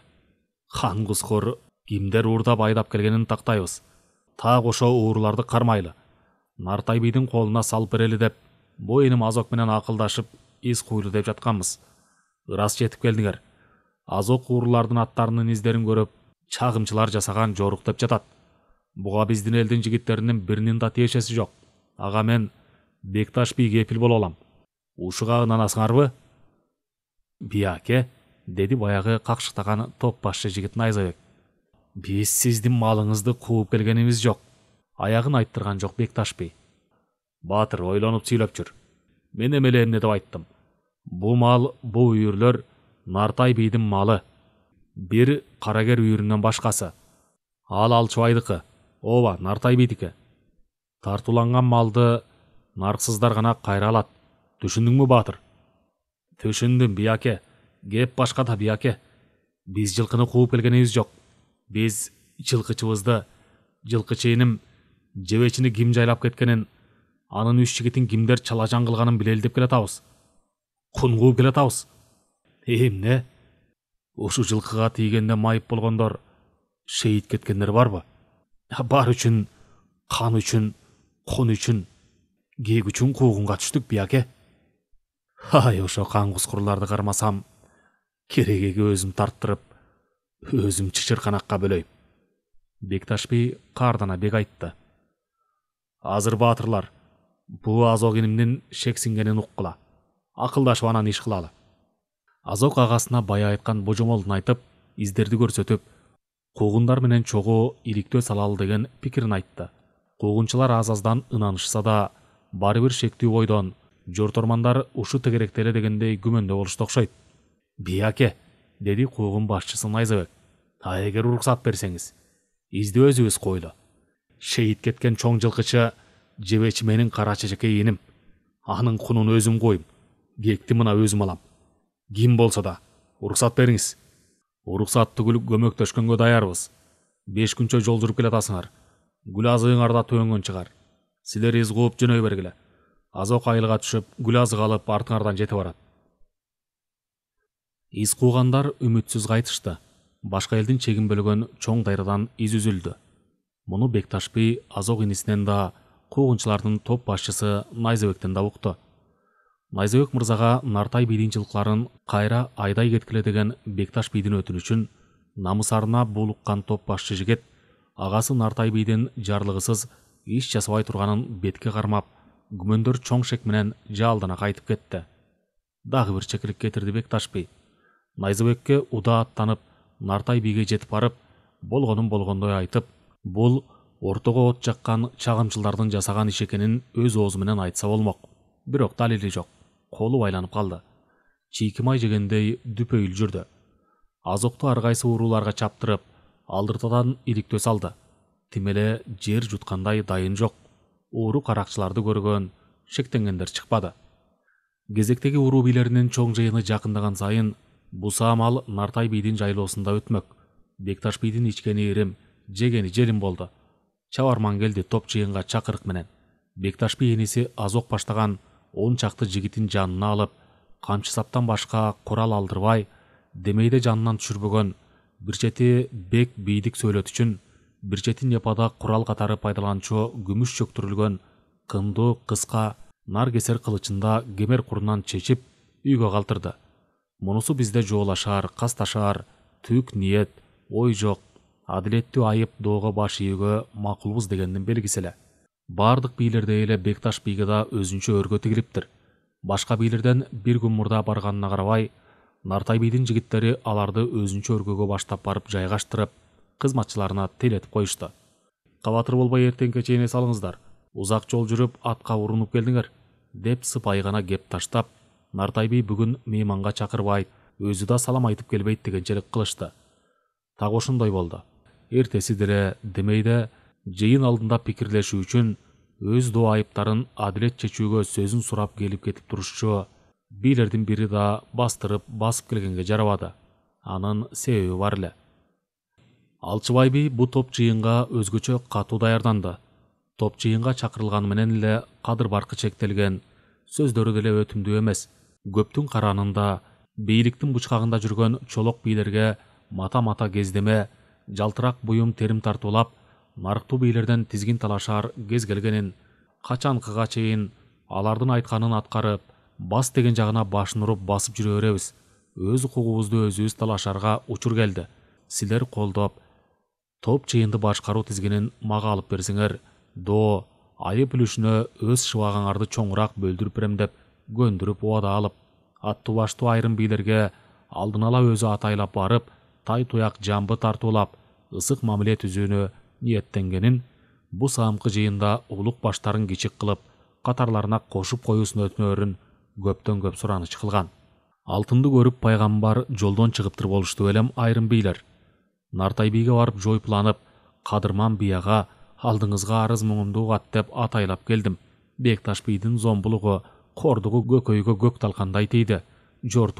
хан құсқор кимдер ұрдап айдап келгенін тақтайбыз тақ ошо уырларды қармайлы нартай бидің қолына салып берелі деп бойыным менен ақылдашып из құйлы деп жатқанбыз рас жетіп келдіңер азок уырлардың аттарынын издерін көріп чагымчылар жасаған жорық деп жатат буга биздин элдин жигиттеринин биринин да тиешеси жок ага мен бекташ би кепіл боло алам ушығағынан асыңарбы бия әке деді баяғы қақшықтаған топ башчы жігіт найзабек біз сіздің малыңызды қуып келгеніміз жоқ аяғын айттырған жоқ бекташ би батыр ойланып сүйлөп жүр мен эмне деп айттым Бұ мал бұ үйірлер нартай бийдин малы бір қарагер үйірінен башқасы ал алчыбайдыкы ооба нартай бийдики тартуланған малды нарксыздар ғана қайра алат мұ батыр түшіндім бияке. Геп кеп башқата би біз жылқыны қуып келгеніміз жоқ біз жылқы жылқыченім жебечини ким жайлап кеткенін анын үш жигитин кимдер жан қылғанын билели деп келатабыз құн қуып келатабыз эмне ушу жылқыға тийгенде майып болгондор шейіт кеткендер барбы бар үчүн кан үчүн кун үчүн кек үчүн куугунга түштүк бияке ай ошо қан кускурларды қармасам, керегеге өзім тарттырып өзүм қанаққа бөлөйм бекташ би қардана бек айтты азыр баатырлар Бұ азок инимдин шексингенин уккула акылдашып анан иш кылалы азок агасына бая айткан айтып издерді көрсетіп қоғындар менен чогуу иликтөө салалы деген пикирин айтты куугунчулар аз аздан ынанышса да баары бир шектүү бойдон жортормандар ушу тегеректеле дегендей күмөндө болушту окшойт бияке деди куугун башчысы найзабек а эгер уруксат берсеңиз изди өзүбүз койло шейит кеткен чоң жылкычы жебечи менин кара чечекей иним анын кунун өзүм қойым кекти мына өзүм алам ким болсо да уруксат бериңиз уруксат түгүл көмөктөшкөнгө даярбыз беш күнчө жол жүрүп келатасыңар гүл азыгыңар да түгөнгөн чыгар силер из кууп жөнөй бергиле азоқ айылға түшіп азы қалып артыңардан жетіп барады из қуғандар үмітсіз қайтышты башқа елдің чегін бөлген чоң дайрадан из үзілді мұны бекташ би азоқ инисинен да қуғыншылардың топ басшысы найзабектен да ұқты найзабек мырзаға нартай бидің жылқыларын қайра айдай кеткіле деген бекташ бидің өтінішін намысарына булыққан топ басшы жігіт ағасы нартай бидің жарлығысыз еш жасабай тұрғанын бетке қармап күмөндөр шек менен жаалдана кайтып кетти дагы бир чекилик кетирди бекташ би найзабекке уда аттанып нартай биге жетип барып болгонун болгондой айтып бул ортого от жаккан чагымчылдардын жасаган иши экенин өз оозу менен айтса болмок бирок далили жок колу байланып калды чийки май жегендей дүпөйүл жүрдү азокту ар кайсы урууларга чаптырып алдыртадан иликтөө салды тим эле жер жуткандай дайын жок ууру каракчыларды көргөн шектенгендер чыкпады кезектеги уруу бийлеринин чоң жыйыны жакындаган сайын бусаа мал нартай бийдин жайлоосунда өтмөк бекташ бийдин ичкени ирим жегени желим болду чабарман келди топ жыйынга чакырык менен бекташ би эниси азок баштаган он чакты жигитин жанына алып камчы саптан башка курал алдырбай демейде жанынан түшүрбөгөн бир чети бек бийдик сөөлөт үчүн бирчетин эпада курал катары пайдаланчу күмүш чөктүрүлгөн наргесер кыска гемер кылычында кемер курунан чечип үйгө калтырды мунусу бизде жоолашаар касташаар түк ниет ой жок адилеттүү доғы баш ийүүгө макулбуз дегендин белгиси эле баардык бийлердей эле бекташ бийге да өзүнчө өргө тигилиптир башка бийлерден бир күн мурда барганына карабай нартай бийдин жигиттери аларды өзүнчө өргөгө баштап барып жайгаштырып тилетип коюшту кабатыр болбой болбай чейин эс алыңыздар узак жол жүріп атқа урунуп келдиңер деп сыпайы гана кеп таштап нартай би бүгін мейманға чакырбайт өзі да салам айтып келбейт дегенчелик кылышты так ошондой болду эртеси деле демейде жыйын алдында пикирлешүү үчүн өз доо айыптарын адилет чечүүгө сөзүн сурап келип кетип турушчу бийлердин бири да бастырып басып келгенге жарабады анын себеби бар эле алчыбай би бу топ жыйынга өзгөчө катуу даярданды топ жыйынга чакырылганы менен эле кадыр баркы чектелген сөздөрү деле өтүмдүү эмес көптүн қаранында, бийликтин бучкагында жүргөн чолок бийлерге мата мата кездеме жалтырак буюм терим тартуулап нарктуу бийлерден тизгин талашар кез келгенин качанкыга чейин алардын айтканын аткарып бас деген жагына башын уруп басып жүрө беребиз өз укугубузду өзүбүз талашарга учур келди силер колдоп топ жиынды башқару тизгинин маға алып берсеңер до айып үлүшүнө өз шыбагаңарды чоңураак бөлдүрүп берем деп көндүрүп убада алып аттуу баштуу айрым бийлерге алдын ала өзү атайлап барып тай туяк жамбы тартуулап ысык мамиле түзүүнү ниеттенгенин бу саамкы жыйында улук баштарын кичик кылып катарларына кошуп коюусун өтүнөрүн көптөн көп сураныч кылган алтынды көрүп пайгамбар жолдон чыгыптыр болушту белем айрым бийлер нартай биге барып жойпыланып қадырман бияға алдыңызға арыз мұңымды ұғат деп атайлап келдім бекташ бидің зомбылығы қордығы көкейге көк талқандай тиді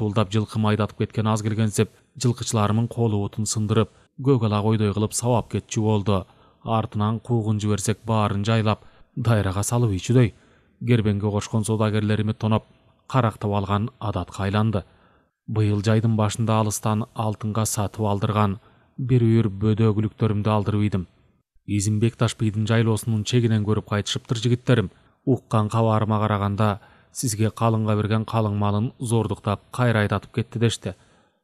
тулдап жылқым айдатып кеткен аз келгенсіп жылқычыларымның қолы отын сындырып ала қойдай қылып сауап кетші болды артынан қуғын жіберсек барын жайлап дайраға салып үйчүдөй гербенге қошқан саудагерлерimi тонап қарақтап алған адатқа айланды биыл жайдың башында алыстан алтынға сатып алдырған бер үйір бөдөгүлүктөрүмдү алдырып ийдим изимбек ташбийдин жайлоосунун чегинен көрүп кайтышыптыр жигиттерим уккан кабарыма караганда сизге калыңга берген калың малын зордуктап айдатып кетти дешти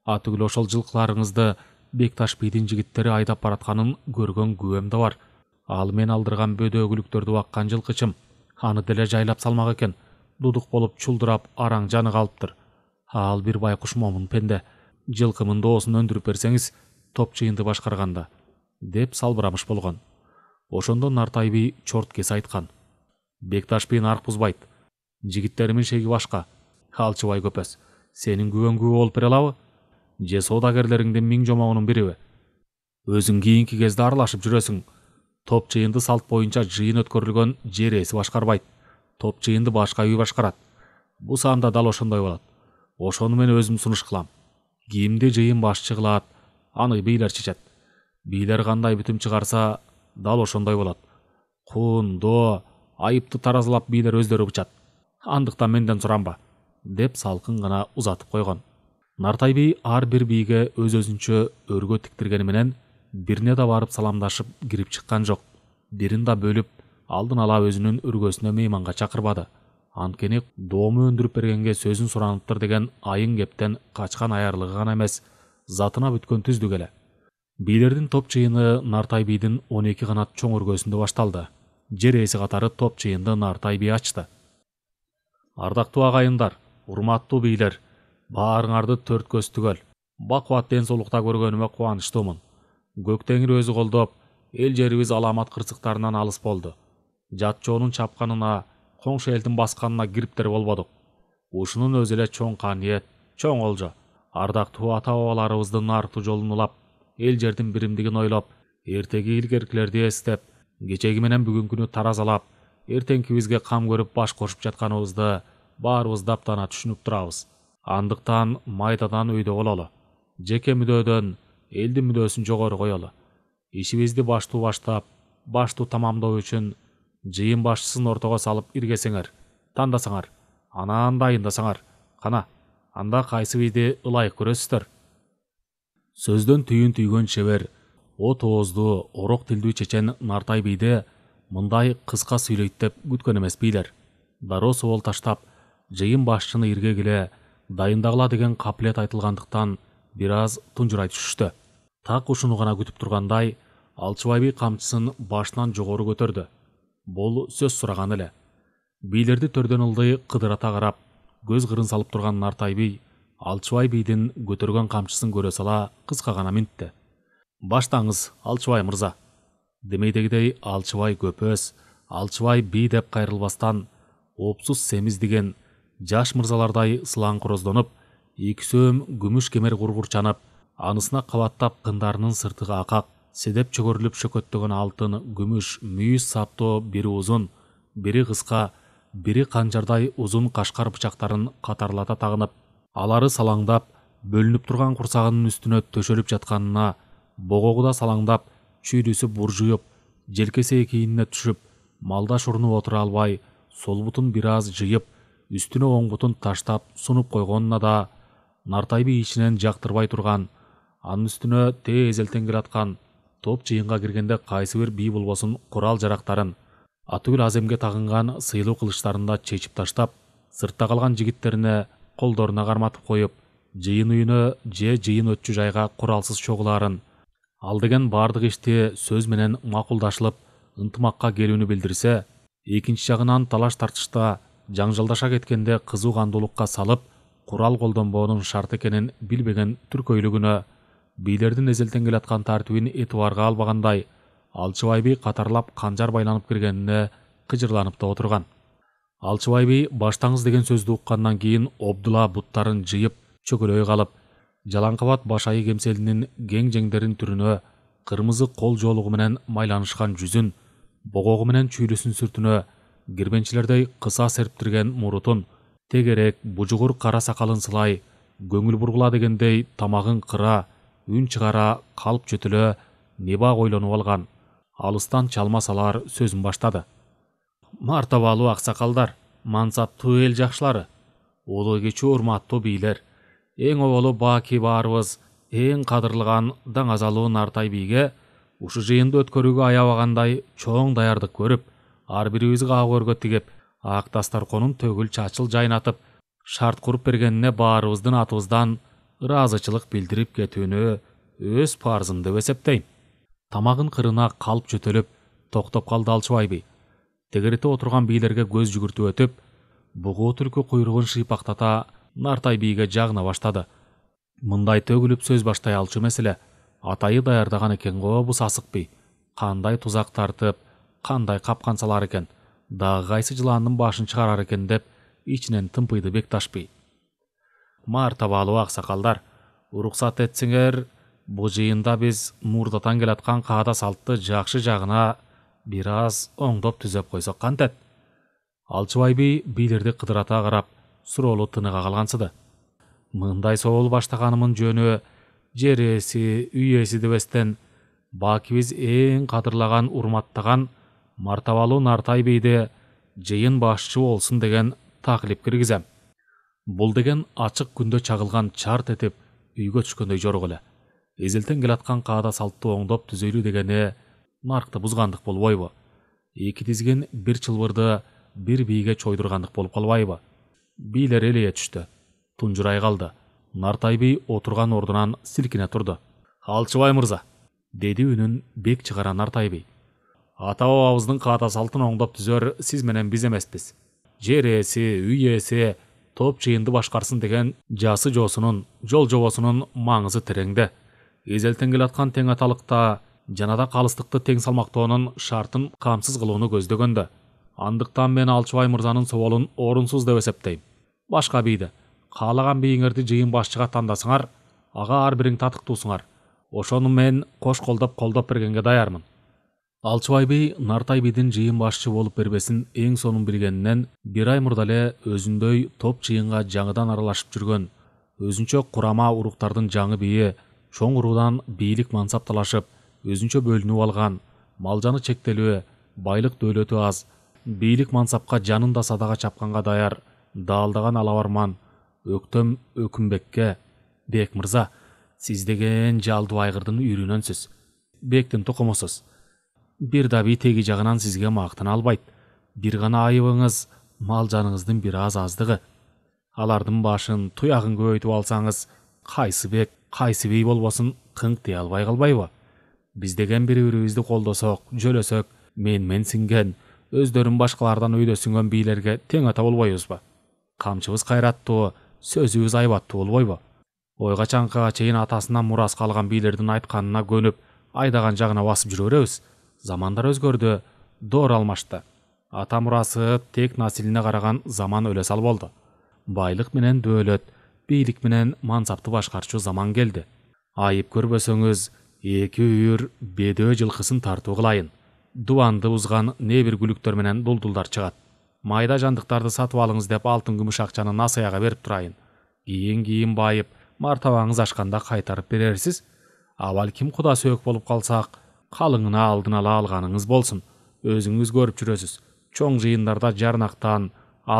атүгүл ошол жылкыларыңызды бекташ бийдин жигиттери айдап баратканын көргөн күбөм да бар ал мен алдырган бөдөгүлүктөрдү баккан жылкычым аны деле жайлап салмак экен дудук болуп чулдурап араң жаны калыптыр ал бир байкуш момун пенде жылкымын доосун өндүрүп берсеңиз топ жыйынды башкарганда деп салбырамыш болгон ошондо нартай би чорт кесе айткан бекташ би нарк бузбайт жигиттеримдин шеги башка алчыбай көпөс сенин күбөң күбө болуп бере алабы же соодагерлериңдин миң жомогунун бириби өзүң кийинки кезде аралашып жүрөсүң топ жыйынды салт боюнча жыйын өткөрүлгөн жер ээси башкарбайт топ жыйынды башка үй башкарат бул санда дал ошондой болот ошону мен өзүм сунуш кылам кимди жыйын башчы кылат аны бийлер чечет бийлер кандай бүтүм чыгарса дал ошондой болот куун доо айыпты таразылап бийлер өздөрү бычат андыктан менден суранба деп салкын гана узатып койгон нартай бий ар бир бийге өз өзүнчө өргө тиктиргени менен бирине да барып саламдашып кирип чыккан жок бирин да бөлүп алдын ала өзүнүн үргөсүнө мейманга чакырбады анткени доому өндүрүп бергенге сөзүн сураныптыр деген айың кептен качкан аярлыгы гана эмес затына бүткөн түздүк эле бийлердин топ жыйыны нартай бийдин он эки канат чоң өргөсүндө башталды жер ээси катары топ жыйынды нартай бий ачты ардактуу агайындар урматтуу бийлер баарыңарды төрт көз түгөл бакубат ден соолукта көргөнүмө кубанычтуумун көк теңир өзү колдоп эл жерибиз аламат кырсыктарынан алыс болду жатчоонун чапканына коңшу элдин басканына кириптер болбодук ушунун өзү эле чоң каниет чоң олжо ардактуу ата бабаларыбыздын аркы жолун улап эл жердин биримдигин ойлоп эртеги илгеркилерди эстеп кечеги менен бүгүнкүнү таразалап эртеңкибизге кам көрүп баш кошуп жатканыбызды баарыбыз даптана түшүнүп турабыз андыктан майдадан өйдө бололу жеке мүдөөдөн элдин мүдөөсүн жогору коелу ишибизди баштуу баштап баштуу тамамдоо үчүн жыйын башчысын ортого салып иргесеңер тандасаңар анан дайындасаңар кана анда кайсы бейде ылайык көрөсүздөр сөздөн түйүн түйгөн шебер от ооздуу орок тилдүү чечен нартай бийди мындай кыска сүйлөйт деп күткөн эмес бийлер дароо таштап жыйын башчыны иргегиле дайындагыла деген қаплет айтылғандықтан бир аз тунжурай түшүштү так ушуну гана күтүп тургандай алчыбай би камчысын башынан жогору көтөрдү бул сөз сураган эле бийлерди төрдөн ылдый кыдырата көз қырын салып тұрған нартай би алшыбай бейден көтерген қамшысын көре сала қысқа ғана мінтті баштаңыз алшыбай мырза демейдегідей алшыбай көпөз, алшыбай би деп қайрылбастан опсыз семіз деген жаш мырзалардай сылаң құрозданып екі сөм күміш кемер құрғырчанып анысына қабаттап қындарының сыртығы ақақ седеп чөгөрүлүп шөкөттөгөн алтын күмүш мүйүз сапто бири узун бири кыска бири канжардай узун кашкар бычактарын катарлата тагынып алары салаңдап бөлүнүп турган курсагынын үстүнө төшөлүп жатканына богогу да салаңдап чүйдүсү буржуюп желкеси экийинине түшүп малдаш урунуп отура албай сол бутун бир аз жыйып үстүнө оң бутун таштап сунуп койгонуна да нартай ичинен жактырбай турган анын үстүнө тээ эзелтен келаткан топ жыйынга киргенде кайсы бир бий болбосун курал жарактарын атүл аземге тағынған сыйлы қылыштарында да таштап сыртта қалған жігіттеріне қолдарына қарматып қойып жиын үйіне же жиын өтчү жайға құралсыз шоғыларын ал деген бардық иште сөз менен мақұлдашылып ынтымаққа келүүнү билдирсе экинчи жагынан талаш тартышта жаңжалдаша кеткенде кызуу кандуулукка салып курал колдонбоонун шарт экенин билбеген түркөйлүгүнө бийлердин эзелтен келаткан тартибин этибарга албагандай алшыбай би қатарлап қанжар байланып кіргеніне қыжырланып та отырған алшыбай би баштаңыз деген сөзді ұққаннан кейін обдула буттарын жиып чөкелей қалып жаланқабат башайы кемселінің кең жеңдерін түрүнө қырмызы қол жолығы менен майланышқан жүзін боғоғы менен чүйресін сүртіне кирбенчилердей қыса серптірген мұрытын тегерек бұжығыр қара сақалын сылай көңіл бұрғыла дегендей тамағын қыра үн шығара қалып жөтілі неба ойланып алған алыстан чалма салар сөзүн баштады мартабалуу аксакалдар мансаптуу эл жакшылары улуу кечүү урматтуу бийлер эң оболу баки баарыбыз эң кадырлаган даңазалуу нартай бийге ушу жыйынды өткөрүүгө аябагандай чоң даярдык көрүп ар бирибизге ак өргө тигип ак дасторконун төгүл чачыл жайнатып шарт куруп бергенине баарыбыздын атыбыздан ыраазычылык билдирип кетүүнү өз парзым деп эсептейм тамағын қырына қалып жөтеліп тоқтап қалды алшыбай би Тегерете отырған билерге көз жүгіртіп өтіп бұғы түлкі құйрығын шипақтата нартай биге жағына баштады мындай төгіліп сөз баштай алчу мәселе атайы даярдаған екен го бұл сасық би қандай тұзақ тартып қандай қапқан салар екен дағы қайсы жыланның башын шығарар екен деп ичинен тымпыйды бекташ би мартабалуу аксакалдар уруксат этсеңер бұл жиында біз мурдатан келатқан қада салтты жақшы жағына біраз оңдоп түзеп койсок кантет алчыбай би билерді қыдырата қарап, суроолу тыныга қалғансыды. мындай соол соғыл жөнү жер ээси үй ээси дебестен бакибиз биз эң кадырлаган мартабалуу нартай бийди жыйын башчы болсун деген таклип киргизем бул деген ачык күндө чагылган чарт этип үйгө түшкөндөй жорғылы. эле эзелтен келаткан каада салтты оңдоп түзөйлү дегени наркты бузгандык болбойбу эки тизгин бир чылбырды бир бийге чойдургандык болуп калбайбы бийлер элее түштү тунжурай калды нартай бий отурган ордунан силкине турду алчыбай мырза деди үнүн бек чыгара нартай бий ата бабабыздын каада салтын оңдоп түзөр сиз менен биз эмеспиз жер ээси үй ээси топ жыйынды башкарсын деген жасы жоосунун жол жобосунун маңызы тереңде эзелтең келаткан тең аталыкта жана да калыстыкты тең салмактоонун шартын камсыз кылууну көздөгөндө андыктан мен алчыбай мырзанын соболун орунсуз деп эсептейм башка бийди каалаган бийиңерди жыйын башчыга тандасаңар ага ар бириң татыктуусуңар ошону мен кош колдоп колдоп бергенге даярмын алчыбай бий нартай бийдин жыйын башчы болуп бербесин эң сонун билгенинен бир ай мурда эле өзүндөй топ жыйынга жаңыдан аралашып жүргөн өзүнчө курама уруктардын жаңы бийи ұрудан бейлік мансап талашып өзінші бөлініп алған мал жаны чектелүү байлық дөөлөтү аз бийлик мансапка жанын да садага чапканга даяр даалдаган алабарман өктөм өкүмбекке бек мырза сиз деген жалдуу айгырдын сіз. бектин тукумусуз бир даби теги жагынан сизге мактана албайт бир гана айыбыңыз мал жаныңыздын бир аз аздыгы алардын башын туягын көбөйтүп алсаңыз кайсы бек кайсы бей болбосун дей албай калбайбы биз деген бири бирибизди колдосок жөлөсөк менменсинген өздөрүн башкалардан өйдө бийлерге тең ата болбойбузбу камчыбыз кайраттуу сөзүбүз айбаттуу болбойбу ойга чаңкага чейин атасынан мұрас қалған бийлердин айтканына көнүп айдаган жагына басып жүрө беребиз замандар өзгөрдү доор алмашты ата мурасы тек насилине караган заман өлө сал болду байлык менен дөөлөт бийлик менен мансапты башкарчу заман келди айып көрбөсөңүз эки үйүр бедөө жылкысын тартуу кылайын дубанды бузган не бир күлүктөр менен дулдулдар чыгат майда жандыктарды сатып алыңыз деп алтын күмүш акчаны насыяга берип турайын кийин кийин байып мартабаңыз ашканда кайтарып берерсиз балким куда сөөк болуп калсак калыңына алдын ала алганыңыз болсун өзүңүз көрүп жүрөсүз чоң жыйындарда жарнактан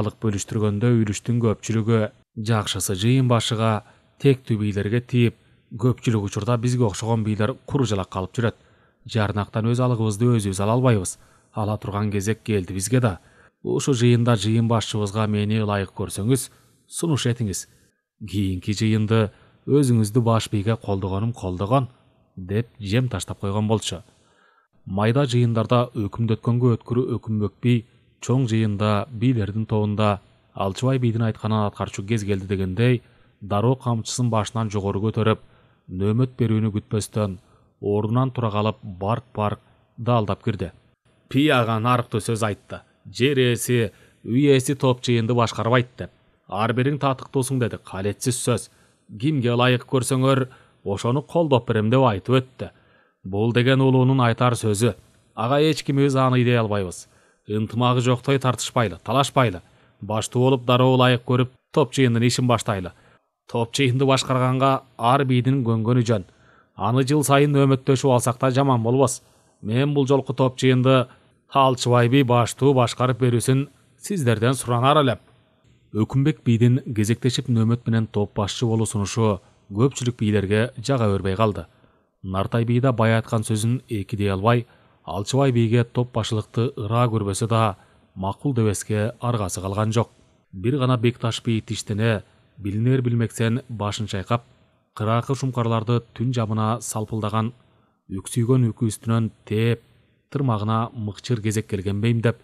алык бөлүштүргөндө үлүштүн көпчүлүгү жакшысы жыйын башыга тектүү бийлерге тийип көпчүлүк учурда бизге окшогон бийлер жалак калып жүрөт жарнактан өз алыгыбызды өзүбүз ала албайбыз ала турган кезек келди бизге да ушул жыйында жыйын башчыбызга мени ылайык көрсөңүз сунуш этиңиз кийинки жыйынды өзүңүздү баш бийге колдогонум колдогон деп жем таштап койгон болчу майда жыйындарда өкүмдөткөнгө өткүрүү өкүнбөк би чоң жыйында бийлердин тобунда алчыбай бийдин айтканын аткарчу кез келди дегендей дароо камчысын башынан жогору көтөрүп нөөмөт берүүнү күтпөстөн ордунан тура калып барк барк даалдап кирди пи нарктуу сөз айтты жер ээси үй ээси топ жыйынды башкарбайт деп ар бириң татыктуусуң деди калетсиз сөз кимге ылайык көрсөңөр ошону колдоп берем деп айтып өттү бул деген улуунун айтар сөзү ага эч кимибиз аны ідей албайбыз ынтымагы жоктой тартышпайлы талашпайлы башты болып дароо ылайык көрүп топ жыйындын ишин баштайлы топ жыйынды башкарганга ар бийдин көнгөнү жөн аны жыл сайын нөөмөттөшүп алсак да жаман болбос мен бул жолку топ жыйынды алчыбай би баштуу башкарып берүүсүн сиздерден суранар элем өкүмбек бийдин кезектешип нөөмөт менен топ башчы болуу сунушу көпчүлүк бийлерге жага бербей калды нартай бий да бая айткан сөзүн эки албай алчыбай бийге топ башылыкты ыраа көрбөсө да макулдебеске арғасы қалған жоқ бір ғана бекташ би тиштене білінер білмексен башын шайқап, қырақы шумкарларды түн жабына салпылдаған, үксүйген үкі үстінен теп тырмагына мыкчыр кезек келген деп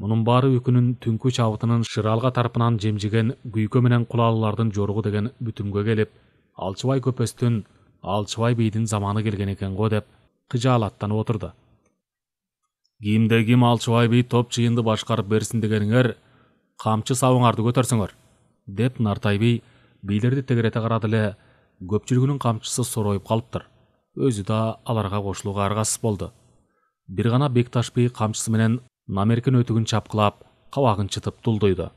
мұның бары үкүнүн түнкү чабытынын шыралға тарпынан жемжиген күйкө менен жорғы жоругу деген бүтүмгө келіп алчыбай көпөстүн алчыбай бийдин заманы келген екен го деп кыжаалаттанып отырды кимде ким алчыбай би топ жыйынды башкарып берсин дегениңер камчы сабыңарды көтөрсөңөр деп нартай би бийлерди тегерете карады эле көпчүлүгүнүн камчысы сороюп калыптыр өзү да аларга кошулууга аргасыз болду бир гана бекташ би камчысы менен намеркин өтүгүн чапкылап кабагын чытып тулдуйду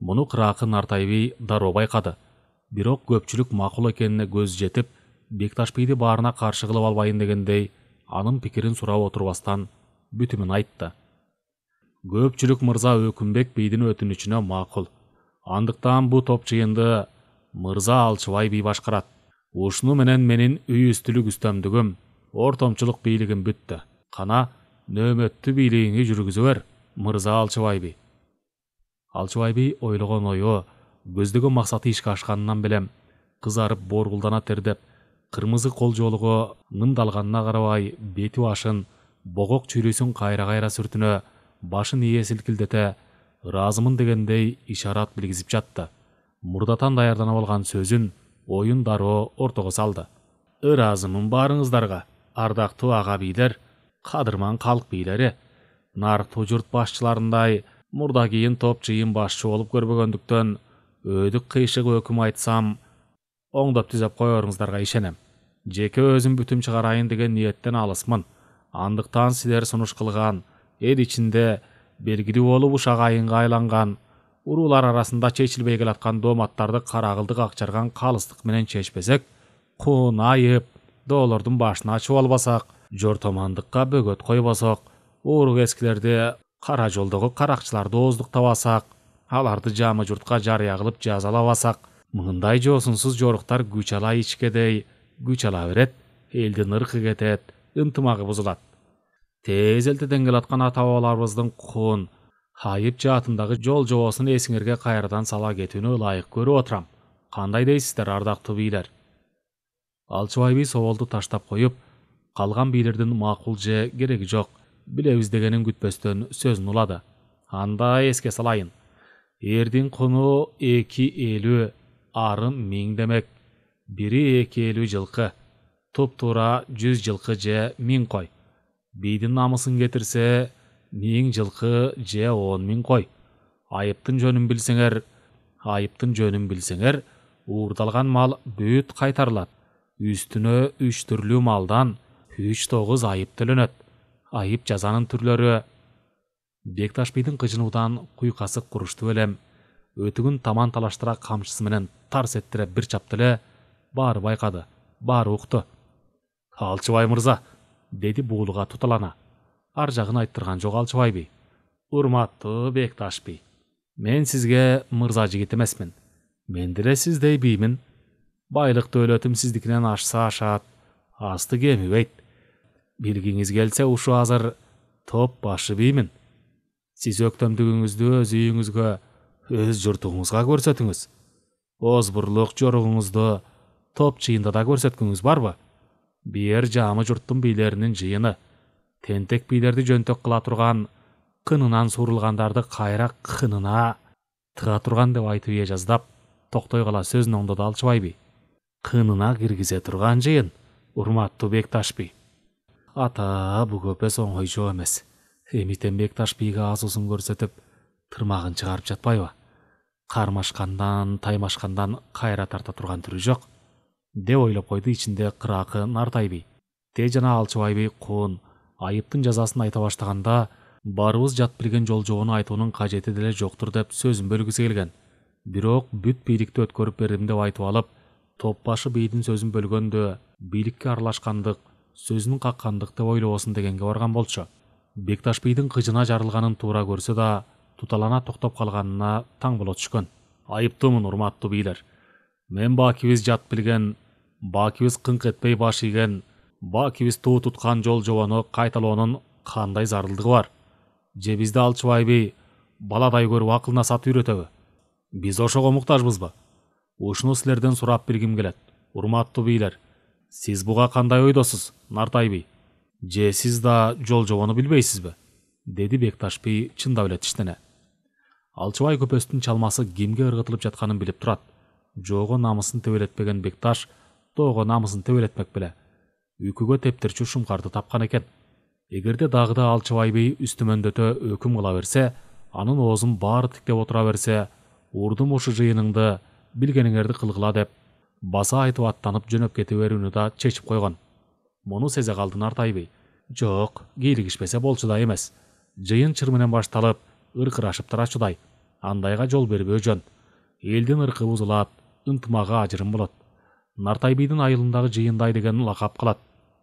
муну кыраакы нартай би дароо байкады бирок көпчүлүк макул экенине көз жетип бекташ бийди баарына каршы кылып албайын дегендей анын пикирин сурап отурбастан бүтүмүн айтты көпчүлүк мырза өкүмбек бийдин өтүнүчүнө макул андыктан бул топ жыйынды мырза алчыбай бий башкарат ушуну менен менин үй үстүлүк үстөмдүгүм ортомчулук бийлигим бүттү кана нөөмөттүү бийлигиңи жүргүзө бер мырза алчыбай бий алчыбай бий ойлогон ою көздөгөн максаты ишке ашканынан белем кызарып боргулдана тердеп кырмызы кол жоолуго нымдалганына карабай бети башын богок чүйрөсүн кайра кайра сүртүнө башын ие силкилдете ыраазымын дегендей ишарат билгизип жатты мурдатан даярданып алган сөзүн оюн дароо ортого салды ыраазымын баарыңыздарга ардактуу ага бийлер кадырман калк бийлери нарктуу журт башчыларындай мурда кийин топ жыйын башчы болуп көрбөгөндүктөн өөдүк кыйшык өкүм айтсам оңдоп түзөп коеруңуздарга ишенем жеке өзүм бүтүм чыгарайын деген ниеттен алысмын андыктан силер сунуш кылган эл ичинде белгилүү болуп ушак айынга айланган уруулар арасында чечилбей келаткан дооматтарды карагылдык акчарган калыстык менен чечпесек куун айып доолордун башын ачып албасак жортомандыкка бөгөт койбосок оору қара кара жолдогу каракчыларды ооздуктабасак аларды жамы журтка жарыя кылып жазалабасак мындай жоосунсуз жоруктар күч ала ичкедей күч ала берет элдин ыркы кетет ынтымагы бұзылады тез элте деңгелаткан ата бабаларыбыздын хайып жатындағы жол жобосун эсиңерге кайрадан сала кетүүнү ылайык көрүп отырам. қандай дейсіздер ардақты. бийлер алчыбай би соболду таштап қойып, қалған бийлердин макул же керек жоқ билебиз дегенин күтпестен сөзүн улады анда еске салайын ердің құны эки элүү арын миң демек бірі эки элүү жылкы туп тура жүз жылқы же миң қой бийдин намысын кетірсе миң жылқы же он миң қой айыптың жөнін білсеңер айыптың жөнін білсеңер уурдалган мал бүт қайтарылады үстіне үш түрлі малдан үч тогуз айып төлөнөт айып жазанын түрлөрү бекташ бийдин кыжынуудан куйкасып курушту элем өтүгүн таман талаштыра камчысы менен тарс эттире бир чапты эле баары байкады баары укту алчыбай мырза деді буулуга туталана ар жагын айттырган жок алчыбай би урматтуу бекташ би мен сізге мырза жигит эмесмин мен деле сиздей биймин байлык дөөлөтүм сиздикинен ашса ашат асты кемибейт билгиңиз келсе ушу азыр топ башы беймін. сиз өктөмдүгүңүздү өз үйүңүзгө өз журтуңузга көрсөтүңүз озбурлук жоругуңузду топ чыйында да көрсөткүңүз барбы бер жамы жұрттың бийлеринин жиыны тентек бийлерди жөнтөк кыла тұрған қынынан суурулгандарды кайра кынына тыга турган деп айтып ие жаздап токтой кала сөзүн оңдоду алчыбай кынына қынына киргизе тұрған жиын урматтуу бекташ би ата бу көпөс оңой жоо эмес эмитен бекташ биге азуусун көрсөтүп тырмагын чыгарып жатпайбы қармашқандан таймашкандан кайра тарта тұрған түрі жок деп ойлап қойды ішінде қырақы нартай те жана алчыбайби қуын айыптын жазасын айта баштаганда баарыбыз жат билген жол жобуну айтуунун кажети деле жоктур деп сөзүн бөлгүсү келген бирок бүт бийликти өткөрүп бердим деп айтып алып топбашы бийдин сөзүн бөлгөндө бийликке аралашкандык сөзүн каккандык деп ойлобосун дегенге барган болчу бекташ бийдин кыжына жарылганын туура көрсө да туталана токтоп калганына таң боло түшкөн айыптуумун урматтуу бийлер мен баакибиз жат билген бакибиз кыңк этпей баш ийген бакибиз туу туткан жол жобону кайталоонун кандай зарылдыгы бар же бизди алчыбайбы баладай көрүп акылына сатып үйрөтөбү биз ошого муктажбызбы ушуну силерден сурап билгим келет урматтуу бийлер сиз буга кандай ойдосуз нартай би же сиз да жол жобону билбейсизби деди бекташ би чындап эле тиштене алчыбай көпөстүн чалмасы кимге ыргытылып жатканын билип турат жоого намысын тебелетпеген бекташ тоого намысын тебелетмек беле үкүгө тептирчү шумкарды тапкан экен эгерде дагы да алчыбай үстүмөндөтө өкүм кыла берсе анын оозун баары тиктеп отура берсе урдум ушу жыйыныңды билгениңерди кылгыла деп баса айтып аттанып жөнөп кете берүүнү да чечип койгон муну сезе калды бий жок кийлигишпесе болчу да эмес жыйын чыр менен башталып ыркырашып турачудай андайга жол бербөө жөн элдин ыркы бузулат ынтымагы ажырым болот нартай бийдин айылындағы жиындай деген лақап қылады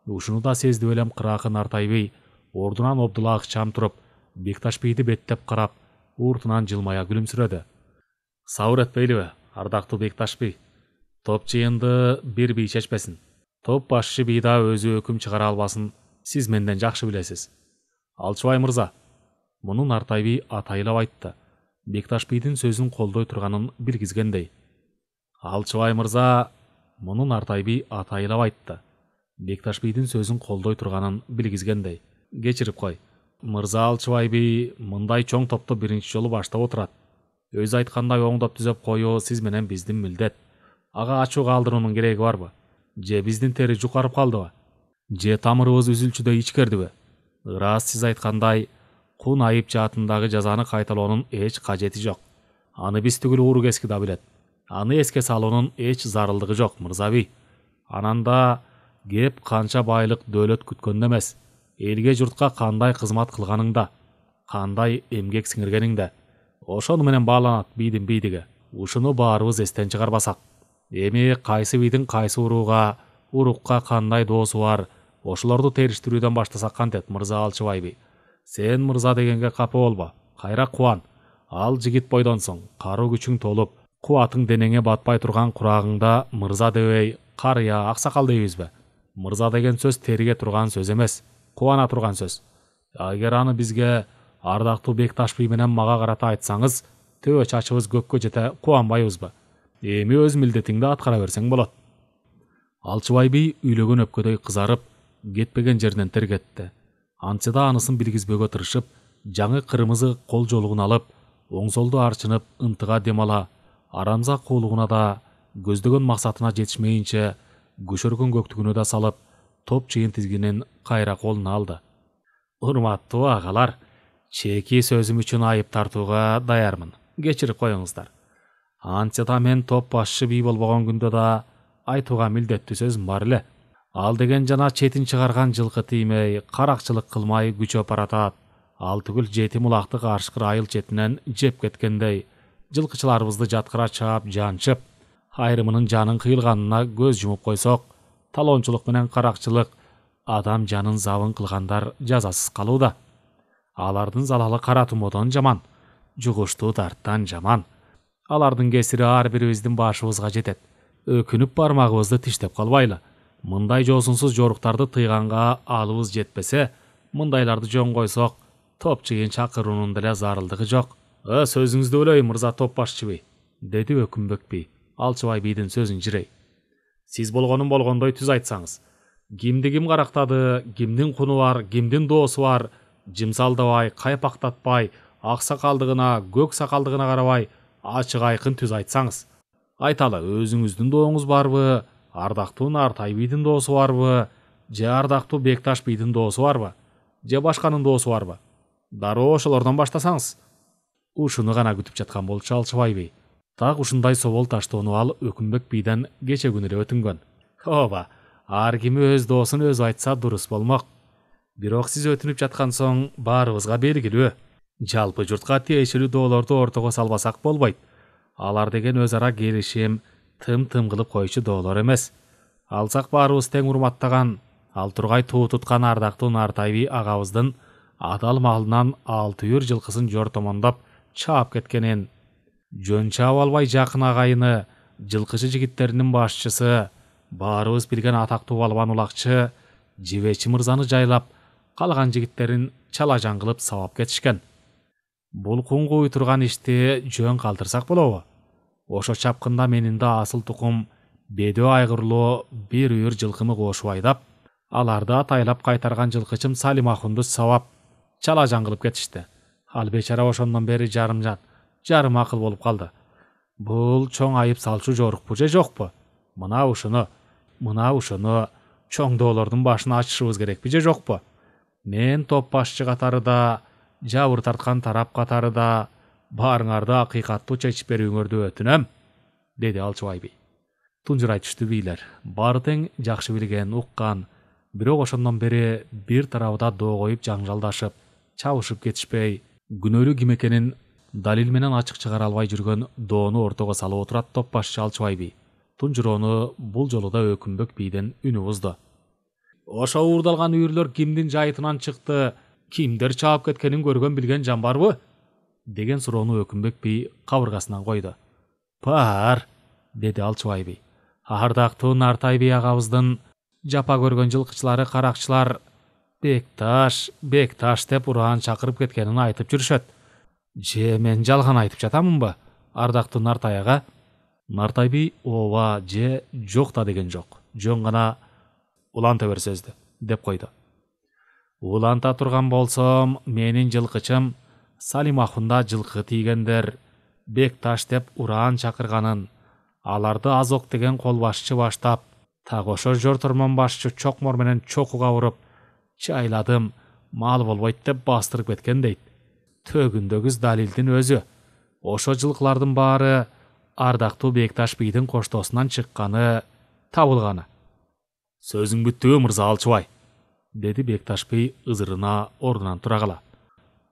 ушуну да сезди белем кыраакы нартай бий ордунан обдула ыкчам туруп бекташ бийди беттеп карап уртунан жылмая күлүмсүрөдү сабыр этпейлиби ардактуу бекташ бий топ жыйынды бир бий чечпесин топ башчы бий да өзү өкүм чыгара албасын сиз менден жакшы билесиз алчыбай мырза муну нартай бий атайлап айтты бекташ бийдин сөзүн колдой турганын билгизгендей алчыбай мырза мұны нартай би атайылап айтты бекташ бидің сөзін қолдай тұрғанын білгізгендей кешіріп қой мырза алшыбай би мындай чоң топты бірінші жолу баштап отырады өзү айтқандай оңдоп түзөп коюу сиз менен биздин милдет ага ачуу калтыруунун кереги барбы же биздин тери жукарып калдыбы же тамырыбыз үзүлчүдөй ичкердиби ырас сиз айткандай кун айып жаатындагы жазаны кайталоонун эч кажети жок аны биз түгүл ууру кески да билет аны эске салуунун эч зарылдыгы жок мырзаби ананда кеп канча байлык дөөлөт күткөндө эмес элге журтка кандай кызмат кылганыңда кандай эмгек сиңиргениңде ошону менен бааланат бийдин бийдиги ушуну баарыбыз эстен чыгарбасак эми кайсы бийдин кайсы урууга урукка кандай доосу бар ошолорду териштирүүдөн баштасак кантет мырза алчыбайби сен мырза дегенге капа болбо кайра кубан ал жигит бойдонсуң каруу күчүң толуп қуатың денеңе батпай тұрған құрағыңда мырза дебей қария ақсақал дейміз бе мырза деген сөз теріге тұрған сөз емес қуана тұрған сөз егер аны бізге ардақты бекташ би менен мага карата айтсаңыз төбө чачыбыз көккө жете кубанбайбыз ба эми өз милдетиңди аткара берсең болот алчыбай би үйлөгөн өпкөдөй кызарып кетпеген кетти антсе да анысын билгизбөөгө тырышып жаңы кырмызы кол жолугун алып оң солду арчынып ынтыга дем ала арамза қулығына да көздеген мақсатына жетишмейинче көшөркөн көктүгүнө да салып топ чыйын тизгинин кайра колуна алды урматтуу агалар чеки сөзүм үчүн айып тартууга даярмын кечирип коюңуздар да мен топ башчы бий болбогон күндө да айтууга милдеттүү сөзүм бар эле ал деген жана четин чыгарган жылкы тиймей каракчылык кылмай күчөп баратат ал түгүл жетим улакты карышкыр айыл четинен жеп кеткендей жылкычыларыбызды жаткыра чаап жанчып айрымынын жанын кыйылганына көз жумуп койсок талончулук менен каракчылык адам жанын забын кылгандар жазасыз калууда алардын залалы кара тумоодон жаман жугуштуу дарттан жаман алардын кесири ар бирибиздин башыбызга жетет өкүнүп бармагыбызды тиштеп калбайлы мындай жоосунсуз жоруктарды тыйганга алыбыз жетпесе мындайларды жөн койсок топ чыйын чакыруунун деле зарылдыгы жок ы «Ә, сөзіңізді ойлай мырза топбасшы би деді өкімбек би алшыбай бидің сөзін жірей сіз болғаным болғандай түз айтсаңыз кимді ким қарақтады кимдің құны бар кимдің досы бар жымсалдабай қайпақтатпай ақсақалдығына көк сақалдығына қарабай ашық айқын түз айтсаңыз айталы өзіңіздің доңыз барбы ардақты нартай бидің досы барбы же ардақты бекташ бидің досы барбы же башқаның досы барбы дароо ошолордон баштасаңыз ушуну гана күтүп жаткан болчу алчыбайбы так ушундай собол таштоону ал өкүнбөк бийден кече күнү эле өтүнгөн ооба ар ким өз доосун өзү айтса дурус болмок бирок сиз өтүнүп жаткан соң баарыбызга белгилүү жалпы журтка тиешелүү доолорду ортого салбасак болбойт алар деген өз ара келишим тым тым кылып коюучу доолор эмес алсак баарыбыз тең урматтаган ал тургай туу туткан ардактуу нартайби агабыздын адал маалынан алты үйүр жылкысын жортомондоп чаап кеткенин жөн чаап албай жакын агайыны жылкычы жигиттеринин башчысы баарыбыз билген атактуу балбан улакчы жебечи мырзаны жайлап калган жигиттерин чала жан кылып сабап кетишкен бул кууй турган ишти жөн калтырсак болобу ошо чапкында менин да асыл тукум бедөө айгырлуу бир үйүр жылкымы кошуп айдап аларды атайлап кайтарган жылкычым салимахунду сабап чала жан кылып кетишти ал бечара ошондон бери жарым жан жарым акыл болуп калды бул чоң айып салчу жорукпу же жокпу мына ушуну мына ушуну доолордун башын ачышыбыз керекпи же жокпу мен топ башчы катары да жабыр тарткан тарап катары да баарыңарды акыйкаттуу чечип берүүңөрдү өтүнөм деди алчыбай би тунжурай түштү бийлер баары тең жакшы билген уккан бирок ошондон бери бир тарабыда коюп жаңжалдашып чабышып кетишпей күнөөлүү ким экенин далил менен ачык чыгара албай жүргөн доону ортого салып отурат топ башчы алчыбай би тунжуроону бул жолу да өкүнбөк бийден үнү узду ошо уурдалган үйүрлөр кимдин жайытынан чыкты кимдер чаап кеткенин көргөн билген жан барбы деген суроону өкүнбөк бий кабыргасынан койду бар деди алчыбай би ардактуу нартай би агабыздын жапа көргөн жылкычылары каракчылар бекташ бекташ деп ураан шақырып кеткенін айтып жүрүшөт же мен жалған айтып жатамын ба? нартай ага нартай би ооба же жок да деген жоқ. жөн гана уланта бер сөздү деп қойды. уланта тұрған болсом жылқычым жылкычым салимахунда жылқы тигендер, бекташ деп ураан шақырғанын, аларды азоқ деген колбашчы баштап так ошо жортормон чокмор менен чокуга жайладым мал болбойт деп бастырып кеткен дейт төгүндөгүз далилдин өзү ошо жылкылардын баары ардактуу бекташ бийдин коштоосунан чыкканы табылганы сөзүң бүттүбү мырза алчыбай деди бекташ бий ызырына ордунан тура кала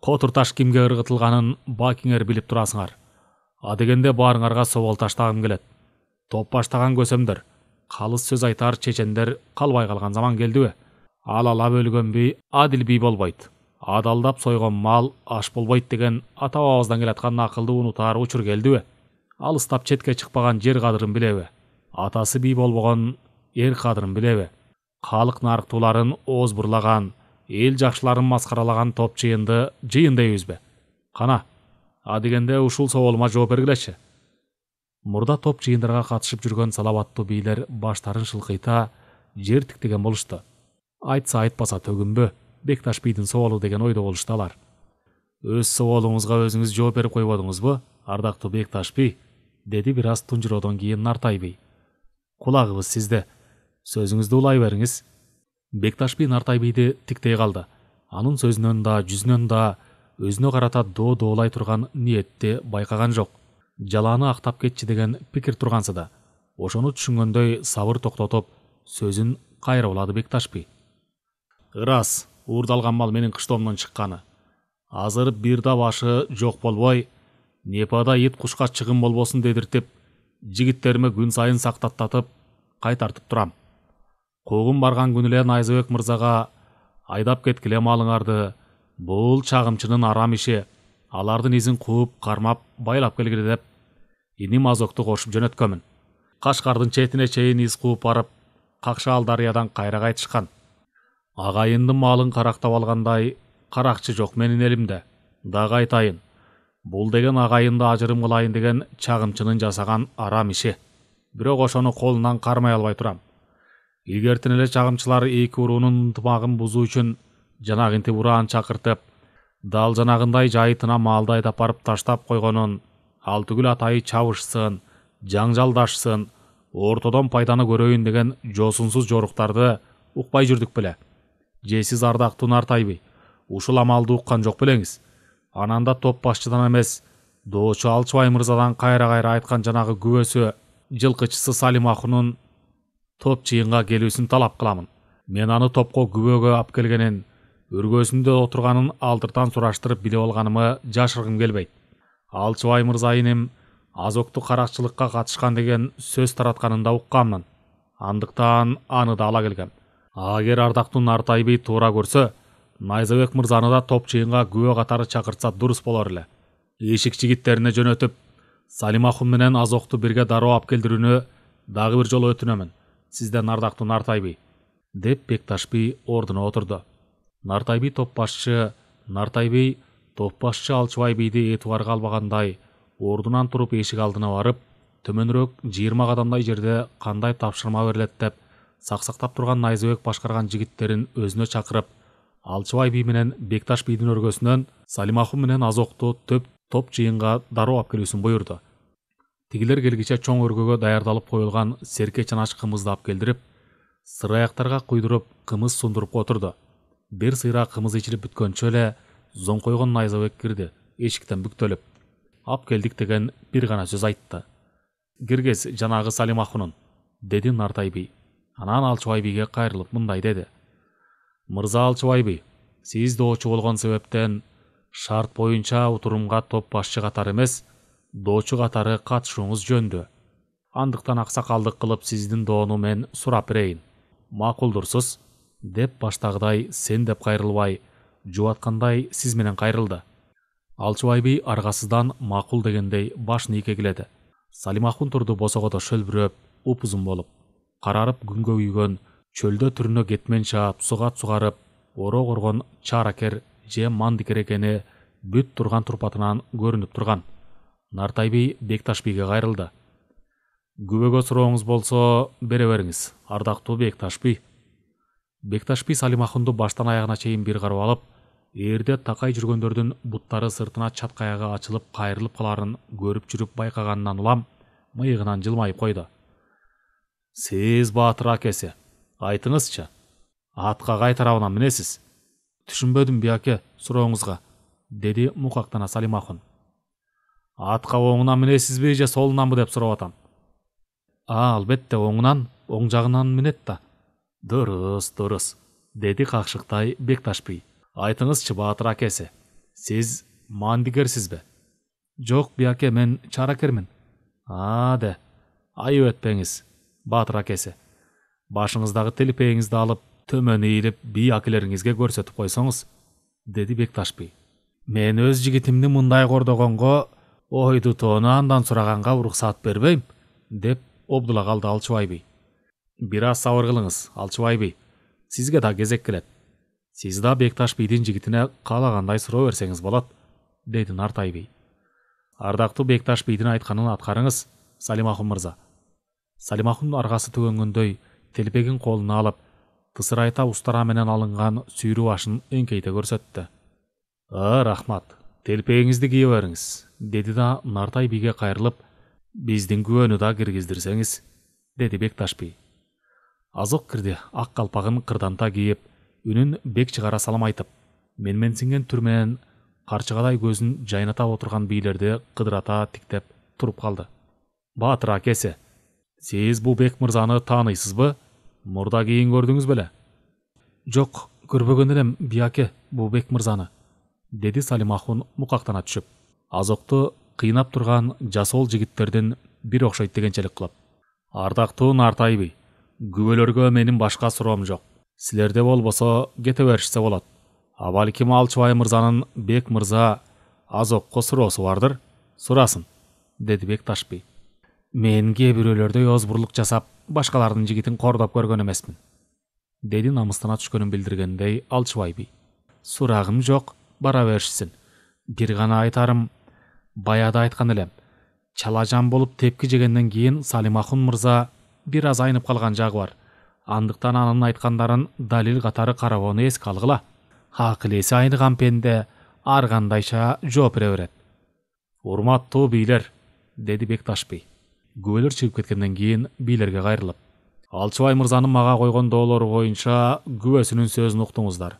котур таш кимге ыргытылганын бакиңер билип турасыңар адегенде баарыңарга собол таштагым келет топ баштаган көсөмдөр калыс сөз айтар чечендер калбай калган заман келдиби алалап өлгөн бей адил би болбойт адалдап сойгон мал аш болбойт деген ата бабабыздан келаткан акылды унутаар учур келдиби алыстап четке чыкпаган жер кадырын билеби атасы би болбогон эр кадырын билеби калык нарыктууларын оз эл жакшыларын маскаралаган топ жыйынды жыйын дейбизби кана адегенде ушул сооолума жооп бергилечи мурда топ жыйындарга катышып жүргөн салабаттуу бийлер баштарын шылкыйта жер тиктеген болушту айтса айтпаса төгінбі бекташ бидің сауалы деген ойда алар өз сауалыңызға өзіңіз жооп беріп қойбадыңыз ба ардақты бекташ би деді біраз тунжуроодон кейін нартай би кулагыбыз сізде сөзіңізді улай беріңіз бекташ би нартай бийди тіктей қалды анын сөзінен да жүзінен да өзіне қарата до доолай тұрған ниетте байқаған жоқ жаланы ақтап кетчи деген пикір да ошону түшүнгөндөй сабыр токтотуп сөзүн кайра улады бекташ би ырас уурдалган мал менин кыштоомдон чыкканы бір да башы жок болбой непада ит кушка чыгым болбосун дедиртип жигиттериме күн сайын сактаттатып кайтартып турам куугум барган күнү эле найзабек мырзага айдап кеткиле малыңарды бул чагымчынын арам иши алардын изин кууп кармап байлап келгиле деп иним азокту кошуп жөнөткөнмүн кашкардын четине чейин из кууп барып какшаал дарыядан кайра кайтышкан Ағайынды малын қарақтап алғандай қарақшы жоқ менің елімде дағы айтайын бұл деген ағайынды ажырым қылайын деген чағымчының жасаған арам іші бирок ошоны қолынан қармай албай турам илгертин эле чагымчылар эки уруунун ынтымагын бузуу үчүн жанагынтип ураан чакыртып дал жанағындай жайытына малдай айдап барып таштап койгонун ал түгүл атайы чабышсын жаңжалдашсын ортодон пайданы көрөйүн деген жосунсуз жоруктарды укпай жүрдүк беле же сиз ардактуу нартайбы ушул амалды уккан жок белеңиз ананда топ башчыдан эмес доочу алчыбай мырзадан кайра кайра айткан жанагы күбөсү жылкычысы ахунун топ жыйынга келүүсүн талап кыламын мен аны топко күбөгө алып келгенин өргөөсүндө отурганын алдыртан сураштырып билип алганымы жашыргым келбейт алчыбай мырза иним азокту каракчылыкка катышкан деген сөз таратканын да укканмын андыктан аны да ала келгем агер ардактын артайби туура көрсө найзабек мырзаны да топ жыйынга күбө катары чакыртса дурус болор эле эшик жигиттерине жөнөтүп салимахун менен азокту бирге дароо алып келдирүүнү дагы бир жолу өтүнөмүн сизден ардактуу нартайби деп бекташ би ордуна отурду нартайби топ башчы нартай би топ башчы алчыбай бийди этибарга албагандай ордунан туруп эшик алдына барып төмөнүрөөк жыйырма кадамдай жерде кандай тапшырма берилет деп сақсақтап тұрған найзабек башқарған жігіттерін өзіне шақырып алшыбай би менен бекташ бидің өргөсүнөн салимахун менен азокту төп топ жыйынга дароо алып келүүсүн буйурду тигилер келгиче чоң өргөгө даярдалып коюлган серке чанач кымызды алып келдирип сыраяктарга куйдуруп кымыз сундуруп отурду бир сыйра кымыз ичилип бүткөнчө эле зоңкойгон найзабек кирди эшиктен бүктөлүп алып келдик деген бир гана сөз айтты киргиз жанагы салимахунун деди нартай би анан алчыбай кайрылып мындай деди мырза алчыбай сиз доочу болгон себептен шарт боюнча утурумга топ башчы катары эмес доочу катары катышууңуз жөндүү андыктан аксакалдык кылып сиздин доону мен сурап берейин макулдурсуз деп баштагыдай сен деп кайрылбай жубаткандай сиз менен кайрылды алчыбай аргасыздан макул дегендей башын ийкегиледи салимахун турду босогодо шөлбүрөп упузун болуп карарып үйген, чөлдө түрүнө кетмен шаап сугат сугарып оро коргон чаракер же мандыкер экени бүт турган турпатынан көрүнүп турган нартай би бекташ бийге кайрылды күбөгө сурооңуз болсо бере бериңиз ардактуу бекташ би бекташ би салимахунду баштан аягына чейин бир карап алып ээрде такай жүргөндөрдүн буттары сыртына чаткаягы ачылып кайрылып калаарын көрүп жүрүп байкаганынан улам мыйыгынан жылмайып койду сез батыр акеси айтыңызчы атқа қай тарабынан мінесіз түшінбедім би әке сұрауыңызға деді мұқақтана салимахан атқа оңынан мінесіз бе же солынан ба деп сұрап атам а албетте оңынан оң жағынан мінет да дұрыс дұрыс деді қақшықтай бекташ би айтыңызшы батыр әкесі сіз мандигерсіз бе жоқ мен чаракермін а де айып етпеңіз батыр кесе башыңыздағы телпегіңізді алып төмен иіліп би әкелеріңізге көрсетіп қойсаңыз деді бекташ би мен өз жігітімді мындай кордогонго ой дутоону андан сұрағанға рұқсат бербейм деп обдыла қалды алчыбай би бир аз сабыр кылыңыз алчыбай би сизге да кезек келет сиз да бекташ бийдин жигитине каалагандай суроо берсеңиз болот деди нартай би ардактуу бекташ бийдин айтканын аткарыңыз салимахун мырза салимахун аргасы түгөнгөндөй телбегин колуна алып тысырайта устара менен алынган сүйрүү ашын эңкейте көрсөттү а рахмат телпегиңизди кие бериңиз деди да нартай бийге кайрылып биздин күбөнү да киргиздирсеңиз деди бекташ бий азок кирди ак калпагын кырданта кийип үнүн бек чыгара салам айтып менменсинген түр менен карчыгадай көзүн жайната отурган бийлерди кыдырата тиктеп туруп калды батыр акеси сиз бұл бек мырзаны танисыз ба мұрда кейін көрдіңіз жок жоқ көрбеген елем бияке бұл бек мырзаны деді салимахун мұқақтана түшіп азоқты қиынап тұрған жасол жігіттерден бир окшойт дегенчелик кылып ардактуу нартай би күбөлөргө менин башка суроом жок силерде болбосо кете беришсе болот а балким алчыбай мырзанын бек мырза азокко суроосу бардыр сурасын деди бекташ би мен кээ бирөөлөрдөй озбурлук жасап башкалардын жигитин кордоп көргөн эмесмин деди намыстана түшкөнүн билдиргендей алчыбай би сурагым жок бара беришсин бир гана айтарым баяда айткан элем чала жан болуп тепки жегенден кийин салимахун мырза бир аз айнып калган жагы бар андыктан анын айткандарын далил катары карабоону эске алгыла акыл айныган пенде ар кандайча жооп бере берет урматтуу бийлер деди бекташ күбөлөр чыгып кеткенден кийин бийлерге кайрылып алчыбай мырзанын мага койгон доолору боюнча күбөсүнүн сөзүн уктуңуздар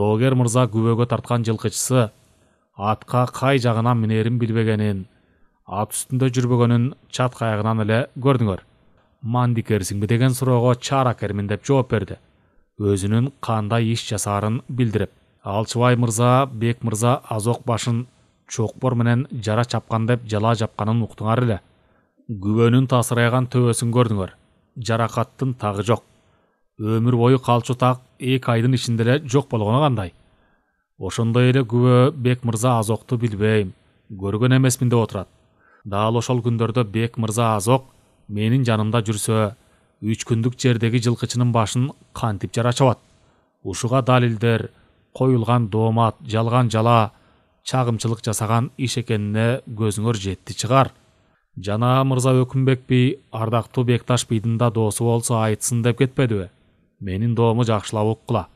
доогер мырза күбөгө тарткан жылкычысы атка кай жагынан минерин билбегенин ат үстүндө жүрбөгөнүн чат каягынан эле көрдүңөр мандикерсиңби деген суроого чаракермин деп жооп берди өзүнүн кандай иш жасаарын билдирип алчыбай мырза бек мырза азок башын чокпор менен жара чапкан деп жала жапканын уктуңар эле күбөнүн тасырайган төбөсүн көрдүңөр жаракаттын тагы жок өмүр бою калчу так эки айдын ичинде эле жок болгону кандай ошондой эле күбө бек мырза азокту билбейм көргөн эмесмин деп отурат дал ошол күндөрдө бек мырза азок менин жанымда жүрсө үч күндүк жердеги жылкычынын башын кантип жарачабат ушуга далилдер коюлган доомат жалган жала чагымчылык жасаган иш экенине көзүңөр жетти чыгар жана мырза өкімбек би ардактуу бекташ бидин да досу болсо айтсын деп кетпедиби менин доому жакшылап уккула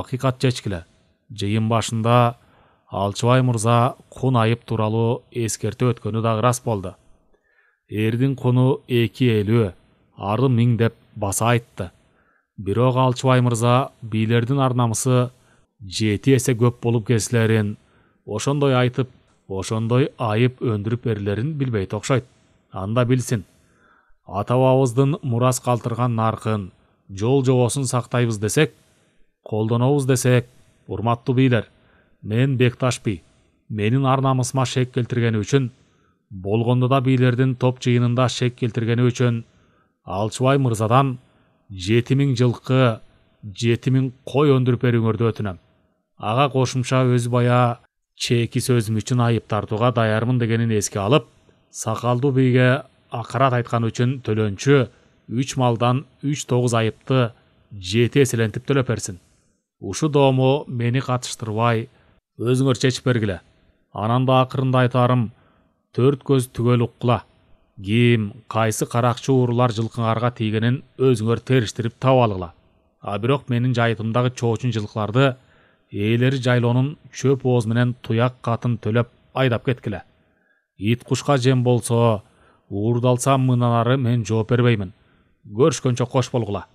акыйкат чечкиле жыйын башында алчыбай мырза кун айып тууралуу эскертүү өткөнү дагы ырас болду эрдин куну эки элүү ары миң деп баса айтты бирок алчыбай мырза бийлердин арнамысы намысы жети эсе көп болуп кесилерин ошондой айтып ошондой айып өндүрүп берилерин билбей окшойт анда билсин ата бабабыздын мурас калтырган наркын жол жобосун сактайбыз десек колдонобуз десек урматтуу бийлер мен бекташ би менин ар намысыма шек келтиргени үчүн болгондо да бийлердин топ жыйынында шек келтиргени үчүн алчыбай мырзадан жети миң жылкы жети миң кой өндүрүп берүүңөрдү өтүнөм ага кошумча өзү бая чеки сөзүм үчүн айып тартууга даярмын дегенин эске алып сакалдуу бийге акырат айтканы үчүн төлөнчү үч малдан үч тогуз айыпты жети эселентип төлөп берсин ушу доомо мени катыштырбай өзүңөр чечип бергиле анан да акырында айтарым төрт көз түгөл уккула ким кайсы каракчы уурулар жылкыңарга тийгенин өзүңөр териштирип таап алгыла а бирок менин жайытымдагы чоочун жылкыларды ээлери жайлоонун чөп ооз менен туяк катын төлөп айдап кеткиле ит кушка жем болсо уурдалса мындан ары мен жооп бербеймин көрүшкөнчө кош болгула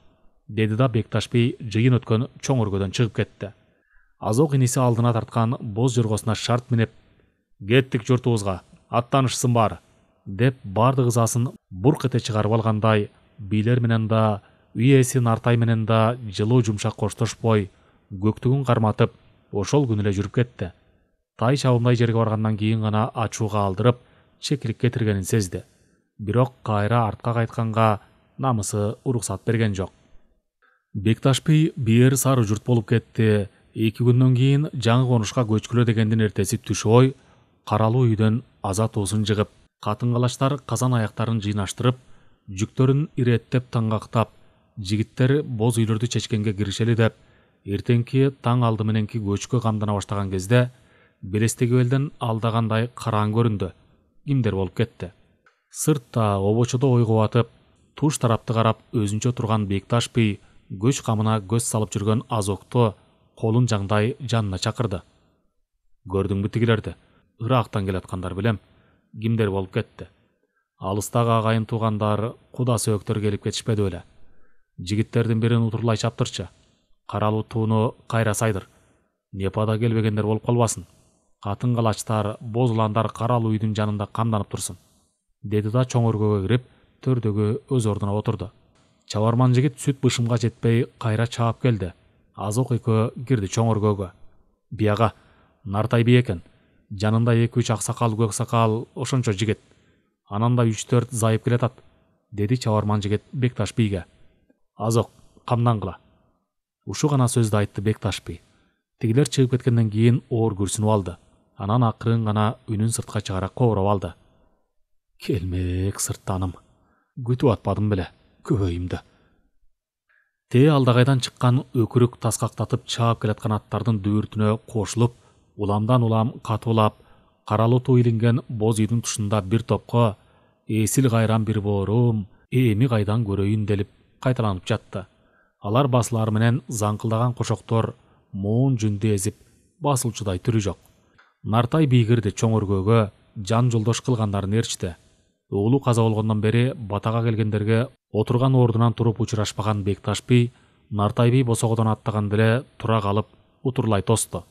деди да бекташ би жыйын өткөн чоң өргөдөн чыгып кетти азок иниси алдына тарткан боз жоргосуна шарт минип кеттик журтубузга аттанышсын бар. деп бардык ызасын бурк эте чыгарып алгандай бийлер менен да үй ээси нартай менен да жылуу жумшак коштошпой көктігін қарматып ошол күніле жүріп кетті тай шауымдай жерге баргандан кейін гана ачууга алдырып чекилик кетиргенин сезді бирок кайра артқа қайтқанға намысы уруксат берген жоқ бекташ би бир сары жұрт болып кетті эки күндөн кийин жаңы конушка көчкүлө дегендин эртеси түш ой каралуу үйдөн аза туусун жыгып катын калачтар казан аяктарын жыйнаштырып жүктөрүн иреттеп таңгактап жигиттер боз үйлөрдү чечкенге киришели деп эртеңки таң мененки көчкө камдана баштаган кезде белестеги белден алдагандай караң көрүндү кимдер болуп кетти сыртта обочодо ойго батып туш тарапты карап өзүнчө турган бекташ бий көч камына көз салып жүргөн азокто колун жаңдай жанына чакырды көрдүңбү тигилерди ырактан келаткандар билем кимдер болуп кетти алыстагы агайын туугандар куда сөөктөр келип кетишпеди беле жигиттердин бирин утурлай чаптырчы қаралу туыны қайрасайдыр непада келбегендер болып калбасын қатын калачтар боз қаралу каралуу үйдің жанында қамданып тұрсын деді да чоң өргөге кіріп төрдөгү өз ордуна отурду чабарман жигит сүт бышымга жетпей кайра чаап келди азок экөө кирди чоң өргөгө бияга нартай би экен жанында эки үч ақсақал көксақал көк сакал ошончо жигит анан да үч төрт зайып келатат деди чабарман жигит бекташ бийге азок камдангыла ушу гана сөздү айтты бекташ би тигилер чыгып кеткенден кийин оор күрсүнүп алды анан акырын гана үнүн сыртка чыгара кобурап алды келмек сырттаным күтүп атпадым беле көбөйүмдү тээ алдагайдан чыккан өкүрүк таскактатып чаап келаткан аттардын дүүртүнө кошулуп уламдан улам катуулап каралуу туу илинген боз үйдүн тушунда бир топко эсил кайран бир боорум эми кайдан көрөйүн делип кайталанып жатты алар басылары менен заңкылдаган кошоктор моон жүндү эзип басылчудай түрү жок нартай бийгирди чоң өргөөгө жан жолдош кылгандарын ээрчити уулу каза болгондон бери батага келгендерге отурган ордунан туруп учурашпаган бекташ бий нартай бий босогодон аттаган деле тура калып утурлай тосту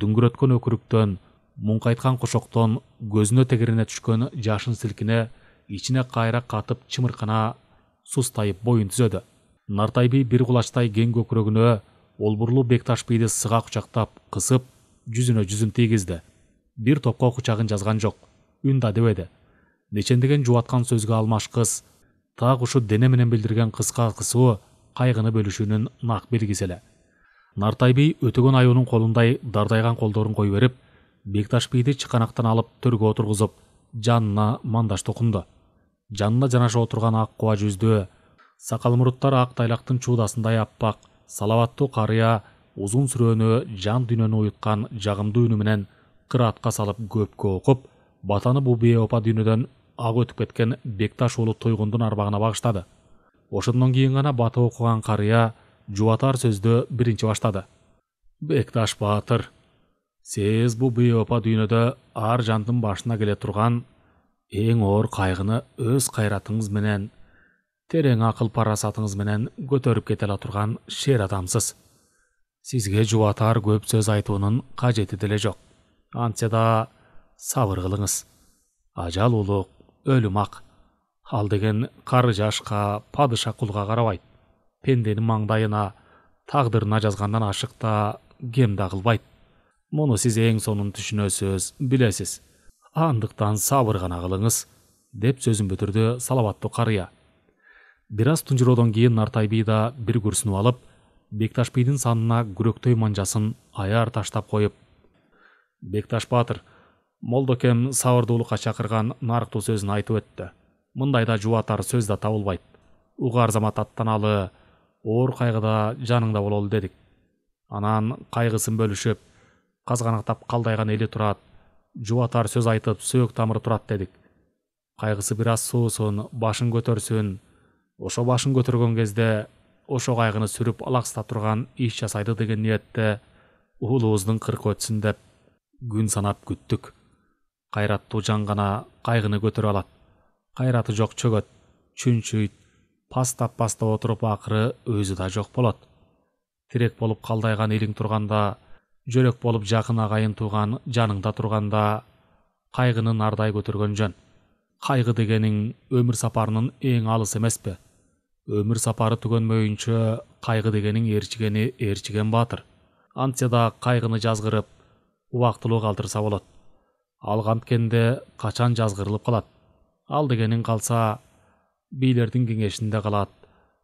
дүңгүрөткөн өкүрүктөн муңкайткан кошоктон көзүнө тегерине түшкөн жашын силкине ичине кайра катып чымыркана сустайып боюн түзөдү нартай би бир кулачтай кең көкүрөгүнө олбурлуу бекташ бийди сыга кучактап кысып жүзүнө жүзүн тийгизди бир топко кучагын жазган жок үн да дебеди нечендеген жубаткан сөзгө алмаш кыз так ушу дене менен билдирген кыска кысуу кайгыны бөлүшүүнүн нак белгиси эле нартай би өтөгөн аюунун колундай дардайган колдорун кое берип бекташ бийди чыканактан алып төргө отургузуп жанына мандаш токунду жанына жанаша отурган ак куба жүздүү сақал мұрттар ақ тайлақтың чудасындай аппақ салауатты қария ұзын сүрені жан дүйнөнү ойытқан жағымды үнү менен кыраатка салып көпкө оқып, батаны бұл беопа дүйнөдөн ак өтіп кеткен бекташ олы тойғындың арбағына бағыштады. ошондон кийин гана бата окуган карыя жубатар сөздө биринчи баштады бекташ баатыр сиз бул беопа дүйнөдө ар жандын башына келе турган эң оор кайгыны өз кайратыңыз менен терең ақыл парасатыңыз менен көтөрүп кете ала турган шер адамсыз Сізге жуатар көп сөз айтуының қажеті деле жоқ. антсе да сабыр кылыңыз ажал ұлық, өлім ақ. ал деген қары жашқа падыша құлға карабайт пенденің маңдайына тағдырына жазгандан ашық та кем да қылбайды муну сіз ең сонун түшүнөсүз білесіз андыктан сабыр гана кылыңыз деп сөзін бүтүрдү салабаттуу қария Біраз тунжуроодон кийин нартай бий да бир күрсүнүп алып бекташ бийдин санына күрөктөй манжасын аяр таштап коюп бекташ баатыр молдокем сабырдуулукка чакырган нарктуу сөзүн айтып өттү мындайда жуатар сөз да табылбайт угар замат аттаналы оор қайғыда жаныңда бололу дедик анан кайгысын бөлүшүп казганактап калдайган эли турат жубатар сөз айтып сөөк тамыры турат дедик кайгысы бир аз суусун башын көтөрсүн ошо башын көтөргөн кезде ошо кайгыны сүрүп алаксытап турган иш жасайды деген ниетте уулубуздун кыркы өтсүн деп күн санап күттүк кайраттуу жан гана кайгыны көтөрө алат кайраты жок чөгөт чүнчүйт пастап пастап отуруп акыры өзү да жок болот тирек болуп калдайган элиң турганда жөрөк болуп жакын агайын тууган жаныңда турганда кайгыны нардай көтөргөн жөн кайгы дегениң өмүр сапарынын эң алысы эмеспи өмір сапары түгөнмөйүнчө кайгы дегениң ээрчигени ээрчиген баатыр антсе да кайгыны жазгырып убактылуу калтырса болот ал канткенде качан жазгырылып калат ал дегениң калса бийлердин кеңешинде калат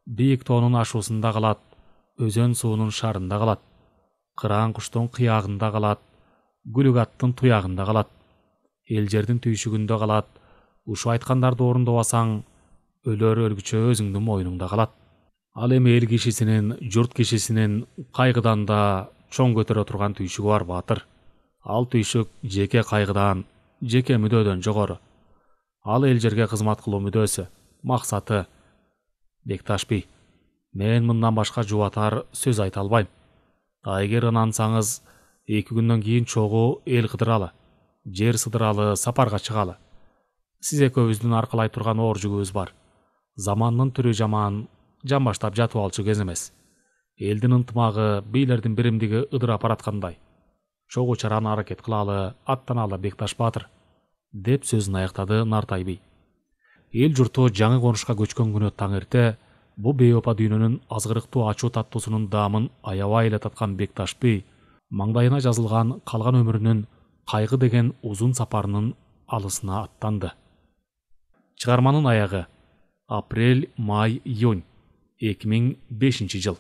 бийик тоонун ашуусунда калат өзөн суунун шарында калат кыраан куштун кыягында калат гүлүк аттын туягында калат эл жердин түйшүгүндө калат ушу айткандарды орундабасаң өлөр өлгүчө өзүңдүн мойнуңда калат ал эми эл кишисинин журт кишисинин кайгыдан да чоң көтөрө турган түйшүгү бар батыр ал түйшүк жеке кайгыдан жеке мүдөөдөн жогору ал эл жерге кызмат кылуу мүдөөсү максаты бекташ би мен мындан башка жубатар сөз айта албайм эгер ынансаңыз эки күндөн кийин чогуу эл кыдыралы жер сыдыралы сапарга чыгалы сиз экөөбүздүн аркалай турган оор жүгүбүз бар заманның түрі жаман жамбаштап жатып алчу кез эмес элдин ынтымагы бийлердин биримдиги ыдырап бараткандай чогуу чараны аракет кылалы аттаналы бекташ баатыр деп сөзүн аяктады нартай бий эл журту жаңы конушка көчкөн күнү таң эрте бул бейопа дүйнөнүн азгырыктуу ачуу таттуусунун даамын аябай эле таткан бекташ бий маңдайына жазылган калган өмүрүнүн кайгы деген узун сапарынын алысына аттанды чыгарманын аягы апрель май июнь 2005 жыл